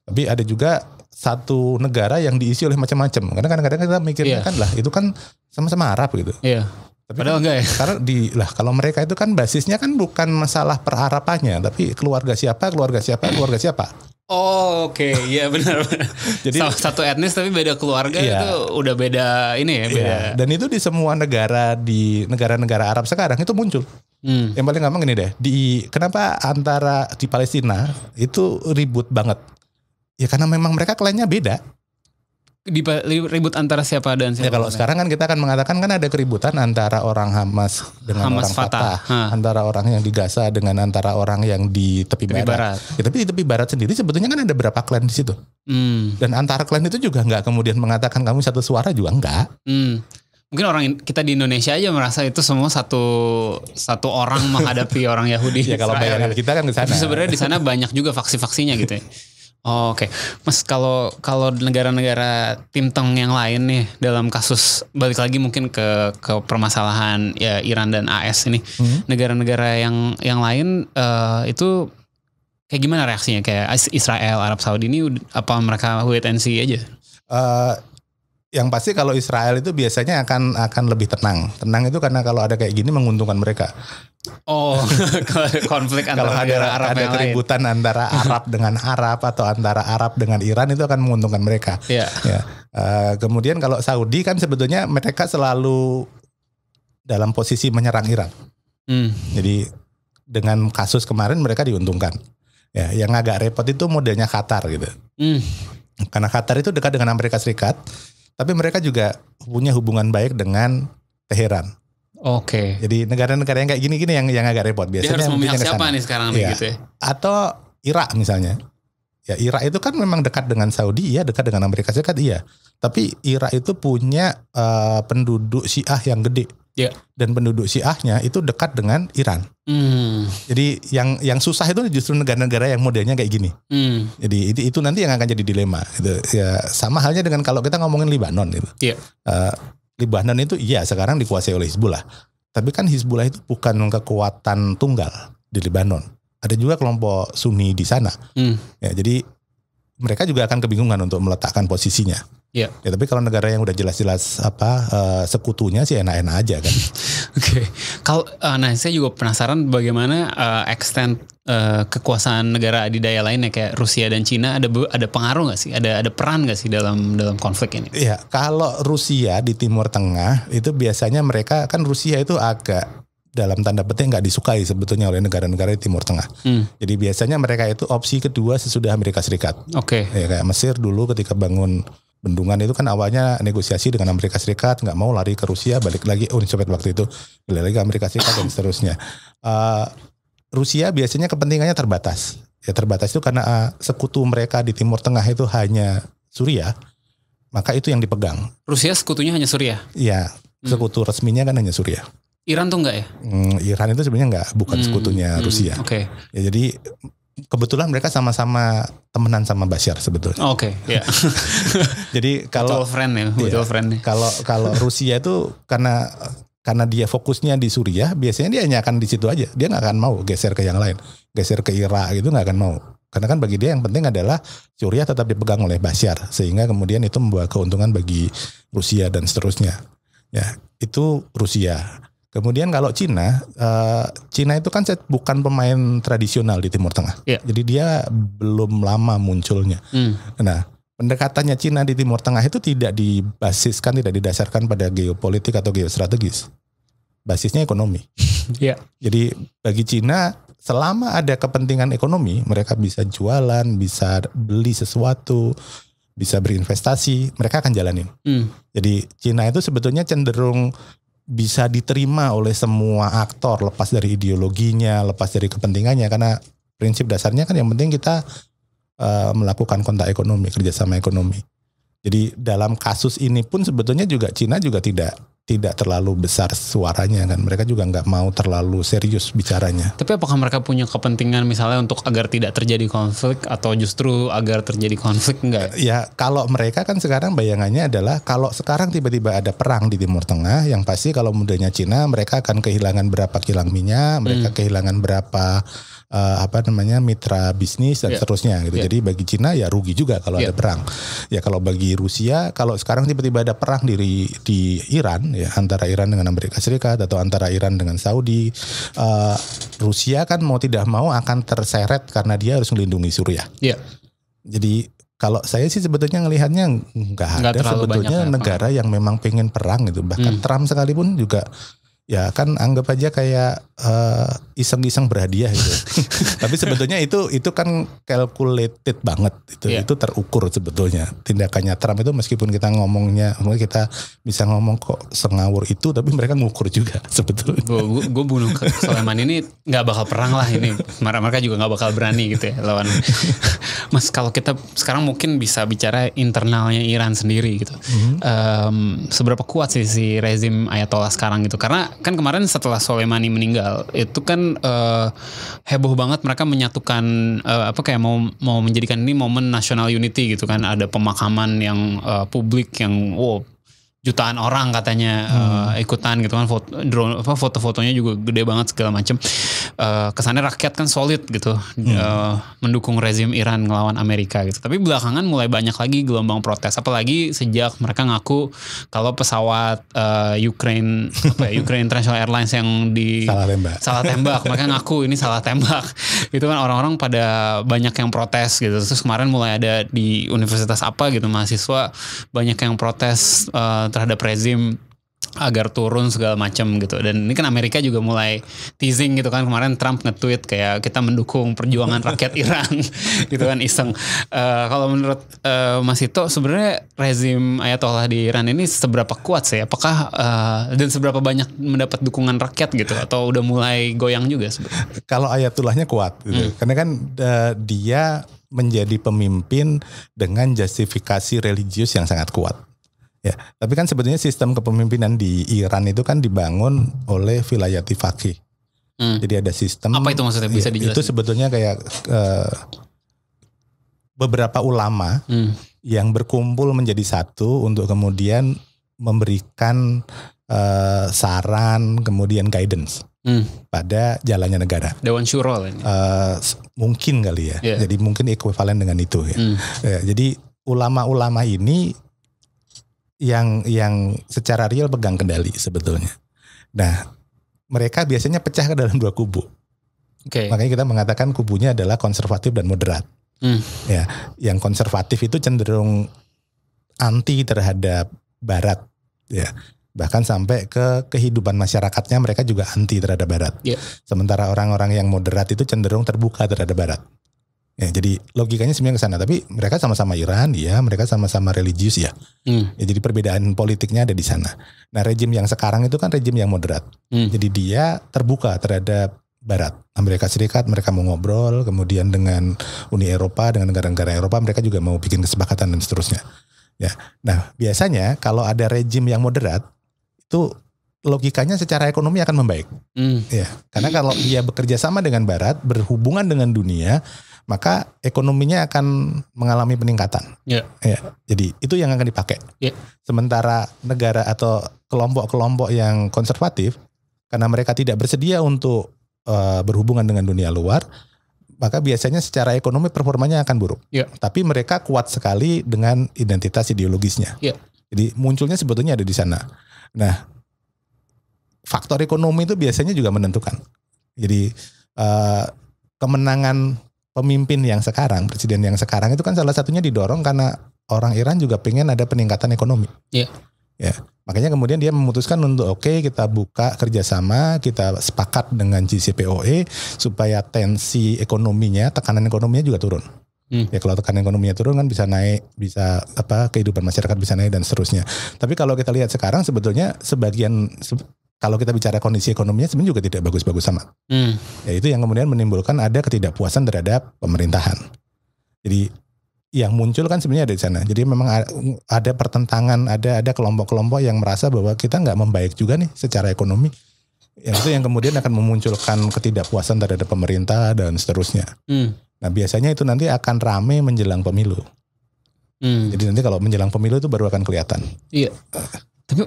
Speaker 2: Tapi ada juga satu negara yang diisi oleh macam-macam. Karena kadang-kadang kita mikirnya yeah. kan lah, itu kan sama-sama Arab gitu. Iya. Yeah. Tapi Padahal kan, enggak ya. Karena di lah kalau mereka itu kan basisnya kan bukan masalah perharapannya, tapi keluarga siapa, keluarga siapa, keluarga siapa.
Speaker 1: Oh oke, okay. ya benar. *laughs* Jadi satu etnis tapi beda keluarga iya. itu udah beda ini ya beda. Iya.
Speaker 2: Dan itu di semua negara di negara-negara Arab sekarang itu muncul. Hmm. Yang paling gampang gini deh, di kenapa antara di Palestina itu ribut banget? Ya karena memang mereka kliennya beda
Speaker 1: di ribut antara siapa dan siapa? Ya kalau
Speaker 2: sekarang kan kita akan mengatakan kan ada keributan antara orang Hamas dengan Hamas orang Fatah, Fatah antara orang yang di Gaza dengan antara orang yang di tepi, tepi barat. barat. Ya, tapi di tepi barat sendiri sebetulnya kan ada berapa klan di situ. Hmm. Dan antara klan itu juga nggak kemudian mengatakan kamu satu suara juga nggak.
Speaker 1: Hmm mungkin orang kita di Indonesia aja merasa itu semua satu satu orang menghadapi *laughs* orang Yahudi. ya kalau bayangan kita kan di sana. Sebenarnya di sana banyak juga faksi-faksinya gitu ya. *laughs* Oh, Oke, okay. Mas kalau kalau negara-negara tong yang lain nih dalam kasus balik lagi mungkin ke ke permasalahan ya Iran dan AS ini hmm. negara-negara hmm. yang yang lain uh, itu kayak gimana reaksinya kayak Israel Arab Saudi ini apa mereka wait and see
Speaker 2: aja? Uh, yang pasti kalau Israel itu biasanya akan akan lebih tenang. Tenang itu karena kalau ada kayak gini menguntungkan mereka. Oh, *laughs* konflik antara ada, ada, Arab ada keributan lain. antara Arab dengan Arab atau antara Arab dengan Iran itu akan menguntungkan mereka. Iya. Ya. Uh, kemudian kalau Saudi kan sebetulnya mereka selalu dalam posisi menyerang Iran. Hmm. Jadi dengan kasus kemarin mereka diuntungkan. Ya, yang agak repot itu modelnya Qatar gitu. Hmm. Karena Qatar itu dekat dengan Amerika Serikat, tapi mereka juga punya hubungan baik dengan Teheran. Oke. Okay. Jadi negara-negara yang kayak gini-gini yang yang agak repot biasanya. Dia harus memihak siapa nih sekarang iya. gitu ya. gitu Atau Irak misalnya. Ya Irak itu kan memang dekat dengan Saudi ya, dekat dengan Amerika Serikat iya. Tapi Irak itu punya uh, penduduk Syiah yang gede. Yeah. Dan penduduk Syiahnya itu dekat dengan Iran. Hmm. Jadi yang yang susah itu justru negara-negara yang modelnya kayak gini. Hmm. Jadi itu, itu nanti yang akan jadi dilema. Gitu. Ya sama halnya dengan kalau kita ngomongin Lebanon, gitu. Yeah. Ya. Uh, Lebanon itu iya sekarang dikuasai oleh Hizbullah. Tapi kan Hizbullah itu bukan kekuatan tunggal di Lebanon. Ada juga kelompok Sunni di sana. Hmm. Ya, jadi mereka juga akan kebingungan untuk meletakkan posisinya. Yeah. Ya tapi kalau negara yang udah jelas-jelas apa uh, sekutunya sih enak-enak aja kan. *laughs* Oke.
Speaker 1: okay. Kalau uh, nah saya juga penasaran bagaimana uh, eh, extent uh, kekuasaan negara adidaya lainnya kayak Rusia dan Cina ada ada pengaruh nggak sih? Ada ada peran nggak sih dalam dalam konflik ini? Iya,
Speaker 2: kalau Rusia di Timur Tengah itu biasanya mereka kan Rusia itu agak dalam tanda petik nggak disukai sebetulnya oleh negara-negara di Timur Tengah. Hmm. Jadi biasanya mereka itu opsi kedua sesudah Amerika Serikat. Oke. Okay. Ya kayak Mesir dulu ketika bangun bendungan itu kan awalnya negosiasi dengan Amerika Serikat nggak mau lari ke Rusia balik lagi Uni oh, Soviet waktu itu balik lagi Amerika Serikat dan seterusnya uh, Rusia biasanya kepentingannya terbatas ya terbatas itu karena uh, sekutu mereka di Timur Tengah itu hanya Suriah maka itu yang dipegang
Speaker 1: Rusia sekutunya hanya Suriah
Speaker 2: ya sekutu hmm. resminya kan hanya Suriah Iran tuh enggak ya? Hmm, Iran itu sebenarnya enggak, bukan hmm, sekutunya hmm, Rusia. Oke. Okay. Ya jadi kebetulan mereka sama-sama temenan sama Basyar sebetulnya. Oke. Okay, iya. yeah. *laughs* Jadi kalau friend ya, yeah, friend. kalau kalau Rusia itu karena karena dia fokusnya di Suriah, biasanya dia hanya akan di situ aja. Dia nggak akan mau geser ke yang lain, geser ke Irak gitu nggak akan mau. Karena kan bagi dia yang penting adalah Suriah tetap dipegang oleh Basyar, sehingga kemudian itu membuat keuntungan bagi Rusia dan seterusnya. Ya, itu Rusia. Kemudian kalau Cina, uh, Cina itu kan bukan pemain tradisional di Timur Tengah. Yeah. Jadi dia belum lama munculnya. Mm. Nah, pendekatannya Cina di Timur Tengah itu tidak dibasiskan, tidak didasarkan pada geopolitik atau geostrategis. Basisnya ekonomi. *laughs* yeah. Jadi bagi Cina selama ada kepentingan ekonomi, mereka bisa jualan, bisa beli sesuatu, bisa berinvestasi, mereka akan jalanin. Mm. Jadi Cina itu sebetulnya cenderung bisa diterima oleh semua aktor lepas dari ideologinya, lepas dari kepentingannya karena prinsip dasarnya kan yang penting kita uh, melakukan kontak ekonomi, kerjasama ekonomi. Jadi dalam kasus ini pun sebetulnya juga Cina juga tidak tidak terlalu besar suaranya kan mereka juga nggak mau terlalu serius bicaranya
Speaker 1: tapi apakah mereka punya kepentingan misalnya untuk agar tidak terjadi konflik atau justru agar terjadi konflik enggak ya
Speaker 2: kalau mereka kan sekarang bayangannya adalah kalau sekarang tiba-tiba ada perang di Timur Tengah yang pasti kalau mudanya Cina mereka akan kehilangan berapa kilang minyak mereka hmm. kehilangan berapa uh, apa namanya mitra bisnis dan yeah. seterusnya gitu. Yeah. Jadi bagi Cina ya rugi juga kalau yeah. ada perang. Ya kalau bagi Rusia kalau sekarang tiba-tiba ada perang di di Iran ya antara Iran dengan Amerika Serikat atau antara Iran dengan Saudi, uh, Rusia kan mau tidak mau akan terseret karena dia harus melindungi Suriah. Yeah. Jadi kalau saya sih sebetulnya ngelihatnya nggak ada sebetulnya ya, negara yang memang pengen perang gitu bahkan hmm. Trump sekalipun juga ya kan anggap aja kayak iseng eh, iseng-iseng berhadiah gitu. *laughs* Tapi sebetulnya itu itu kan calculated banget itu yeah. itu terukur sebetulnya tindakannya Trump itu meskipun kita ngomongnya mungkin kita bisa ngomong kok sengawur itu tapi mereka ngukur juga *laughs* sebetulnya.
Speaker 1: Gue bunuh Soleman ini nggak bakal perang lah ini marah mereka juga nggak bakal berani gitu ya lawan. *laughs* Mas kalau kita sekarang mungkin bisa bicara internalnya Iran sendiri gitu. Mm -hmm. um, seberapa kuat sih si rezim Ayatollah sekarang gitu karena kan kemarin setelah Soleimani meninggal itu kan uh, heboh banget mereka menyatukan uh, apa kayak mau mau menjadikan ini momen national unity gitu kan ada pemakaman yang uh, publik yang wow jutaan orang katanya hmm. uh, ikutan gitu kan foto drone foto-fotonya juga gede banget segala macam uh, kesannya rakyat kan solid gitu hmm. uh, mendukung rezim Iran ngelawan Amerika gitu. Tapi belakangan mulai banyak lagi gelombang protes, apalagi sejak mereka ngaku kalau pesawat uh, Ukraine apa ya *laughs* Ukraine International Airlines yang di salah tembak, salah tembak. mereka ngaku ini salah tembak. *laughs* Itu kan orang-orang pada banyak yang protes gitu. Terus kemarin mulai ada di universitas apa gitu mahasiswa banyak yang protes uh, terhadap rezim agar turun segala macam gitu. Dan ini kan Amerika juga mulai teasing gitu kan kemarin Trump nge-tweet kayak kita mendukung perjuangan rakyat *laughs* Iran *laughs* gitu kan iseng. Uh, kalau menurut uh, Mas Ito sebenarnya rezim Ayatollah di Iran ini seberapa kuat sih? Apakah uh, dan seberapa banyak mendapat dukungan rakyat gitu atau udah mulai goyang juga sebenarnya?
Speaker 2: Kalau Ayatullahnya kuat gitu. Hmm. Karena kan uh, dia menjadi pemimpin dengan justifikasi religius yang sangat kuat. Ya, tapi kan sebetulnya sistem kepemimpinan di Iran itu kan dibangun oleh Vilayati Fakih. Hmm. Jadi ada sistem. Apa itu maksudnya bisa iya, dijelaskan? Itu sebetulnya kayak uh, beberapa ulama hmm. yang berkumpul menjadi satu untuk kemudian memberikan uh, saran, kemudian guidance hmm. pada jalannya negara.
Speaker 1: Dewan Syuro
Speaker 2: ini. Uh, mungkin kali ya. Yeah. Jadi mungkin ekuivalen dengan itu ya. Hmm. ya jadi ulama-ulama ini yang yang secara real pegang kendali sebetulnya. Nah, mereka biasanya pecah ke dalam dua kubu. Okay. Makanya kita mengatakan kubunya adalah konservatif dan moderat. Mm. Ya, yang konservatif itu cenderung anti terhadap Barat, ya. Bahkan sampai ke kehidupan masyarakatnya mereka juga anti terhadap Barat. Yeah. Sementara orang-orang yang moderat itu cenderung terbuka terhadap Barat. Ya, jadi logikanya sebenarnya ke sana, tapi mereka sama-sama Iran, ya, mereka sama-sama religius ya. Hmm. ya. Jadi perbedaan politiknya ada di sana. Nah, rejim yang sekarang itu kan rejim yang moderat. Hmm. Jadi dia terbuka terhadap Barat, Amerika Serikat, mereka mau ngobrol, kemudian dengan Uni Eropa, dengan negara-negara Eropa, mereka juga mau bikin kesepakatan dan seterusnya. Ya, nah biasanya kalau ada rejim yang moderat itu logikanya secara ekonomi akan membaik. Hmm. Ya, karena kalau dia bekerja sama dengan Barat, berhubungan dengan dunia, maka ekonominya akan mengalami peningkatan. Yeah. Ya. Jadi itu yang akan dipakai. Yeah. Sementara negara atau kelompok-kelompok yang konservatif karena mereka tidak bersedia untuk uh, berhubungan dengan dunia luar, maka biasanya secara ekonomi performanya akan buruk. Yeah. Tapi mereka kuat sekali dengan identitas ideologisnya. Yeah. Jadi munculnya sebetulnya ada di sana. Nah, faktor ekonomi itu biasanya juga menentukan. Jadi uh, kemenangan pemimpin yang sekarang, presiden yang sekarang itu kan salah satunya didorong karena orang Iran juga pengen ada peningkatan ekonomi. Iya. Yeah. Ya, makanya kemudian dia memutuskan untuk oke okay, kita buka kerjasama, kita sepakat dengan JCPOE supaya tensi ekonominya, tekanan ekonominya juga turun. Hmm. Ya kalau tekanan ekonominya turun kan bisa naik, bisa apa kehidupan masyarakat bisa naik dan seterusnya. Tapi kalau kita lihat sekarang sebetulnya sebagian kalau kita bicara kondisi ekonominya sebenarnya juga tidak bagus-bagus sama. Hmm. Ya itu yang kemudian menimbulkan ada ketidakpuasan terhadap pemerintahan. Jadi yang muncul kan sebenarnya ada di sana. Jadi memang ada pertentangan, ada ada kelompok-kelompok yang merasa bahwa kita nggak membaik juga nih secara ekonomi. Yang itu yang kemudian akan memunculkan ketidakpuasan terhadap pemerintah dan seterusnya. Hmm. Nah biasanya itu nanti akan rame menjelang pemilu. Hmm. Jadi nanti kalau menjelang pemilu itu baru akan kelihatan.
Speaker 1: Iya. Ah. Tapi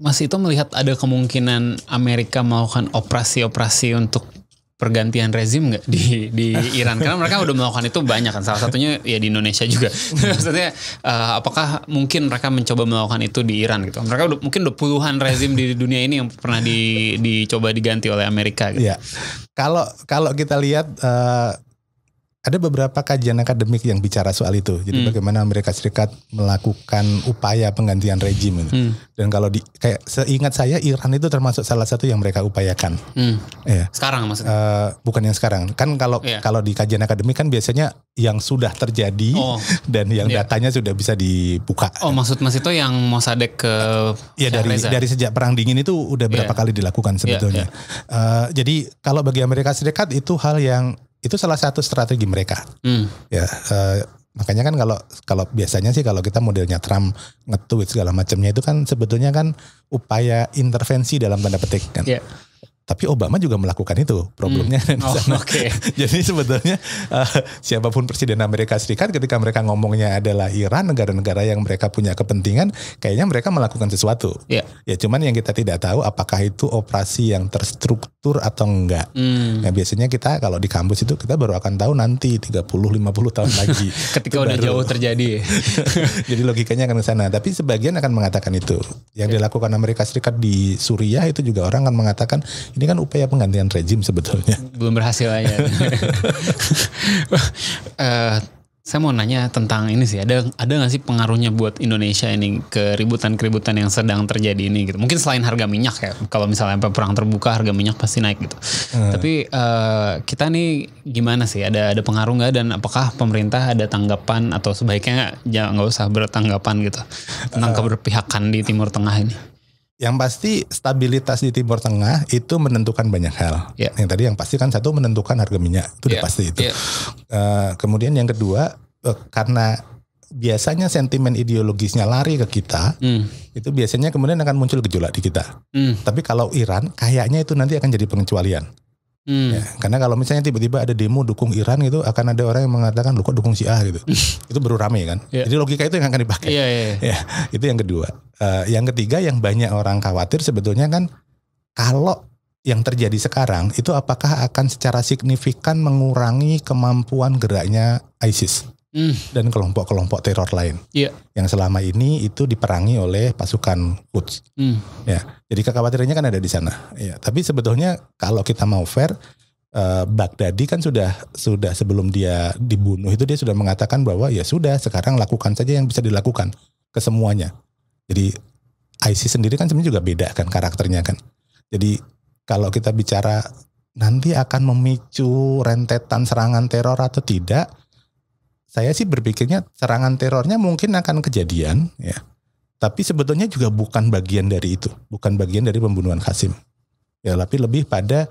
Speaker 1: Mas itu melihat ada kemungkinan Amerika melakukan operasi-operasi untuk pergantian rezim nggak di di Iran karena mereka udah melakukan itu banyak kan salah satunya ya di Indonesia juga *laughs* maksudnya uh, apakah mungkin mereka mencoba melakukan itu di Iran gitu mereka udah, mungkin udah puluhan rezim di dunia ini yang pernah di dicoba diganti oleh Amerika gitu.
Speaker 2: ya kalau kalau kita lihat uh, ada beberapa kajian akademik yang bicara soal itu. Jadi hmm. bagaimana Amerika Serikat melakukan upaya penggantian rejim itu. Hmm. Dan kalau di kayak seingat saya Iran itu termasuk salah satu yang mereka upayakan. Hmm. Ya. Sekarang maksudnya? Uh, bukan yang sekarang. Kan kalau yeah. kalau di kajian akademik kan biasanya yang sudah terjadi oh. *laughs* dan yang yeah. datanya sudah bisa dibuka. Oh, maksud Mas itu yang Mossadegh ke uh, dari Reza. dari sejak perang dingin itu udah berapa yeah. kali dilakukan iya, sebetulnya. Yeah, iya. yeah. Uh, jadi kalau bagi Amerika Serikat itu hal yang itu salah satu strategi mereka. Hmm. Ya, uh, makanya kan kalau kalau biasanya sih kalau kita modelnya Trump ngetweet segala macamnya itu kan sebetulnya kan upaya intervensi dalam tanda petik kan. Yeah. Tapi Obama juga melakukan itu problemnya. Hmm. *laughs* Oh, Oke. Okay. *laughs* Jadi sebetulnya uh, siapapun presiden Amerika Serikat ketika mereka ngomongnya adalah Iran, negara-negara yang mereka punya kepentingan, kayaknya mereka melakukan sesuatu. Yeah. Ya cuman yang kita tidak tahu apakah itu operasi yang terstruktur atau enggak. Hmm. Nah biasanya kita kalau di kampus itu kita baru akan tahu nanti 30 50 tahun lagi. *laughs* ketika udah baru. jauh terjadi. Jadi logikanya akan ke sana, tapi sebagian akan mengatakan itu. Yang yeah. dilakukan Amerika Serikat di Suriah itu juga orang akan mengatakan ini kan upaya penggantian rejim sebetulnya.
Speaker 1: Belum berhasil aja. uh, *laughs* saya mau nanya tentang ini sih. Ada ada nggak sih pengaruhnya buat Indonesia ini keributan-keributan yang sedang terjadi ini gitu. Mungkin selain harga minyak ya. Kalau misalnya sampai perang terbuka harga minyak pasti naik gitu. Hmm. Tapi uh, kita nih gimana sih? Ada ada pengaruh nggak dan apakah pemerintah ada tanggapan atau sebaiknya nggak
Speaker 2: nggak usah bertanggapan gitu tentang eh. keberpihakan di Timur Tengah ini? Yang pasti stabilitas di Timur Tengah itu menentukan banyak hal. Yeah. Yang tadi yang pasti kan satu menentukan harga minyak itu yeah. udah ya, pasti itu. Yeah. Ya. Uh, kemudian yang kedua uh, karena biasanya sentimen ideologisnya lari ke kita, mm. itu biasanya kemudian akan muncul gejolak di kita. Mm. Tapi kalau Iran kayaknya itu nanti akan jadi pengecualian. Hmm. Ya, karena kalau misalnya tiba-tiba ada demo dukung Iran gitu, akan ada orang yang mengatakan lu kok dukung si A gitu. *laughs* itu baru rame kan. Yeah. Jadi logika itu yang akan dipakai. Yeah, yeah, yeah. Ya, *laughs* itu yang kedua. Uh, yang ketiga yang banyak orang khawatir sebetulnya kan kalau yang terjadi sekarang itu apakah akan secara signifikan mengurangi kemampuan geraknya ISIS? mm. dan kelompok-kelompok teror lain yeah. yang selama ini itu diperangi oleh pasukan Quds. Mm. Ya, jadi kekhawatirannya kan ada di sana. Ya, tapi sebetulnya kalau kita mau fair, eh, Baghdadi kan sudah sudah sebelum dia dibunuh itu dia sudah mengatakan bahwa ya sudah sekarang lakukan saja yang bisa dilakukan ke semuanya. Jadi ISIS sendiri kan sebenarnya juga beda kan karakternya kan. Jadi kalau kita bicara nanti akan memicu rentetan serangan teror atau tidak, saya sih berpikirnya serangan terornya mungkin akan kejadian ya. Tapi sebetulnya juga bukan bagian dari itu, bukan bagian dari pembunuhan Kasim. Ya, tapi lebih pada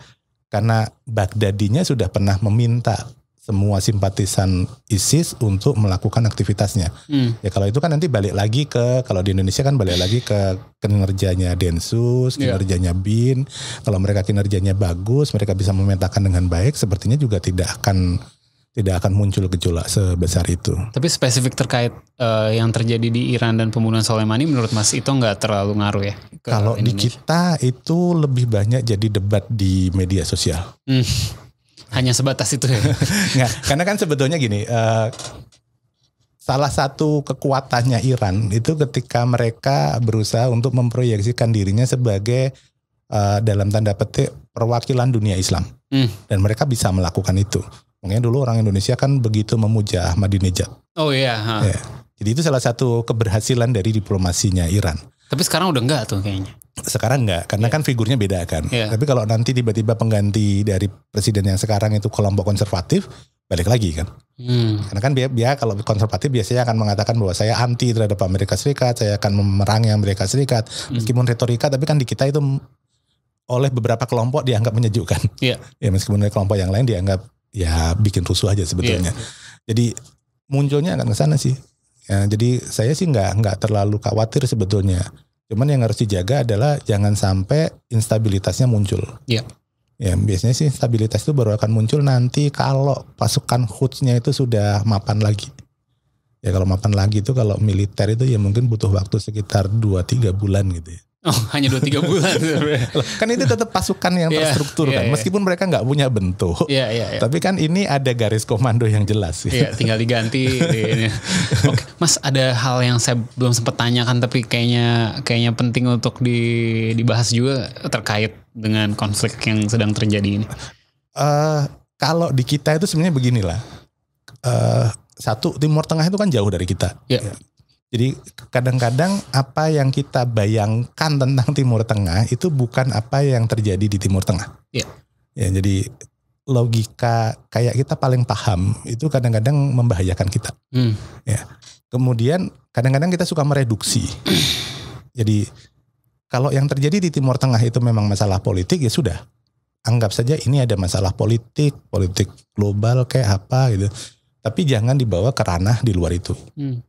Speaker 2: karena Baghdadinya sudah pernah meminta semua simpatisan ISIS untuk melakukan aktivitasnya. Hmm. Ya kalau itu kan nanti balik lagi ke kalau di Indonesia kan balik lagi ke kinerjanya Densus, iya. kinerjanya yeah. BIN. Kalau mereka kinerjanya bagus, mereka bisa memetakan dengan baik, sepertinya juga tidak akan tidak akan muncul gejolak sebesar itu.
Speaker 1: Tapi spesifik terkait uh, yang terjadi di Iran dan pembunuhan Soleimani, menurut Mas itu nggak terlalu ngaruh ya?
Speaker 2: Kalau Indonesia. di kita itu lebih banyak jadi debat di media sosial. Hmm. Hanya sebatas itu ya? *laughs* nggak, karena kan sebetulnya gini, uh, salah satu kekuatannya Iran itu ketika mereka berusaha untuk memproyeksikan dirinya sebagai uh, dalam tanda petik perwakilan dunia Islam. Hmm. Dan mereka bisa melakukan itu Mungkin dulu orang Indonesia kan begitu memuja Ahmadinejad.
Speaker 1: Oh iya. Huh. Ya.
Speaker 2: Jadi itu salah satu keberhasilan dari diplomasinya Iran. Tapi sekarang udah enggak tuh kayaknya. Sekarang enggak, karena yeah. kan figurnya beda kan. Yeah. Tapi kalau nanti tiba-tiba pengganti dari presiden yang sekarang itu kelompok konservatif, balik lagi kan. Hmm. Karena kan dia, kalau konservatif biasanya akan mengatakan bahwa saya anti terhadap Amerika Serikat, saya akan memerangi Amerika Serikat. Hmm. Meskipun retorika, tapi kan di kita itu oleh beberapa kelompok dianggap menyejukkan. Yeah. *laughs* Ya meskipun dari kelompok yang lain dianggap ya bikin rusuh aja sebetulnya. Yeah. Iya. Jadi munculnya akan ke sana sih. Ya, jadi saya sih nggak nggak terlalu khawatir sebetulnya. Cuman yang harus dijaga adalah jangan sampai instabilitasnya muncul. Iya. Yeah. Ya biasanya sih instabilitas itu baru akan muncul nanti kalau pasukan hutsnya itu sudah mapan lagi. Ya kalau mapan lagi itu kalau militer itu ya mungkin butuh waktu sekitar 2-3 bulan gitu ya. Oh, *laughs* hanya dua tiga bulan. *laughs* Iya. kan itu tetap pasukan yang iya, terstruktur yeah, kan. Iya, Meskipun mereka nggak punya bentuk. Yeah, yeah, yeah. Tapi kan ini ada garis komando yang jelas. Iya, yeah, tinggal diganti. *laughs* di Oke, Mas
Speaker 1: ada hal yang saya belum sempat tanyakan tapi kayaknya kayaknya penting untuk di, dibahas juga terkait dengan konflik yang sedang terjadi ini.
Speaker 2: Uh, kalau di kita itu sebenarnya beginilah. Uh, satu Timur Tengah itu kan jauh dari kita. Yeah. Ya. Jadi kadang-kadang apa yang kita bayangkan tentang Timur Tengah itu bukan apa yang terjadi di Timur Tengah. Yeah. Ya, jadi logika kayak kita paling paham itu kadang-kadang membahayakan kita.
Speaker 1: Mm. Ya.
Speaker 2: Kemudian kadang-kadang kita suka mereduksi. *clears throat* jadi kalau yang terjadi di Timur Tengah itu memang masalah politik ya sudah. Anggap saja ini ada masalah politik, politik global kayak apa gitu. Tapi jangan dibawa ke ranah di luar itu. Hmm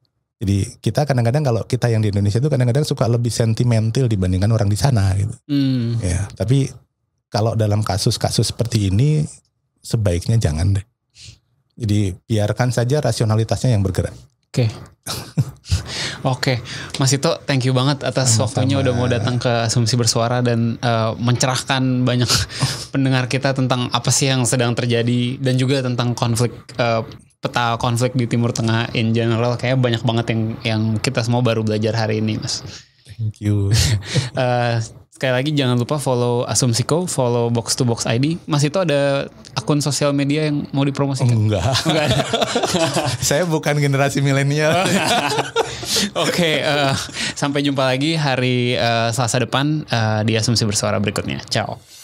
Speaker 2: jadi kita kadang-kadang kalau kita yang di Indonesia itu kadang-kadang suka lebih sentimental dibandingkan orang di sana gitu. Hmm. Ya, tapi kalau dalam kasus-kasus seperti ini sebaiknya jangan deh. Jadi biarkan saja rasionalitasnya yang bergerak. Oke. Okay. *laughs*
Speaker 1: Oke, okay. Mas Ito, thank you banget atas Sama-sama. waktunya udah mau datang ke Asumsi Bersuara dan uh, mencerahkan banyak *laughs* pendengar kita tentang apa sih yang sedang terjadi dan juga tentang konflik uh, peta konflik di Timur Tengah in general kayak banyak banget yang yang kita semua baru belajar hari ini, Mas. Thank you. uh, *laughs* sekali lagi jangan lupa follow Asumsiko, follow Box to Box ID. Mas itu ada akun sosial media yang mau dipromosikan? enggak. enggak
Speaker 2: ada. *laughs* Saya bukan generasi milenial.
Speaker 1: *laughs* Oke, okay, uh, eh, sampai jumpa lagi hari uh, Selasa depan uh, di Asumsi Bersuara berikutnya. Ciao.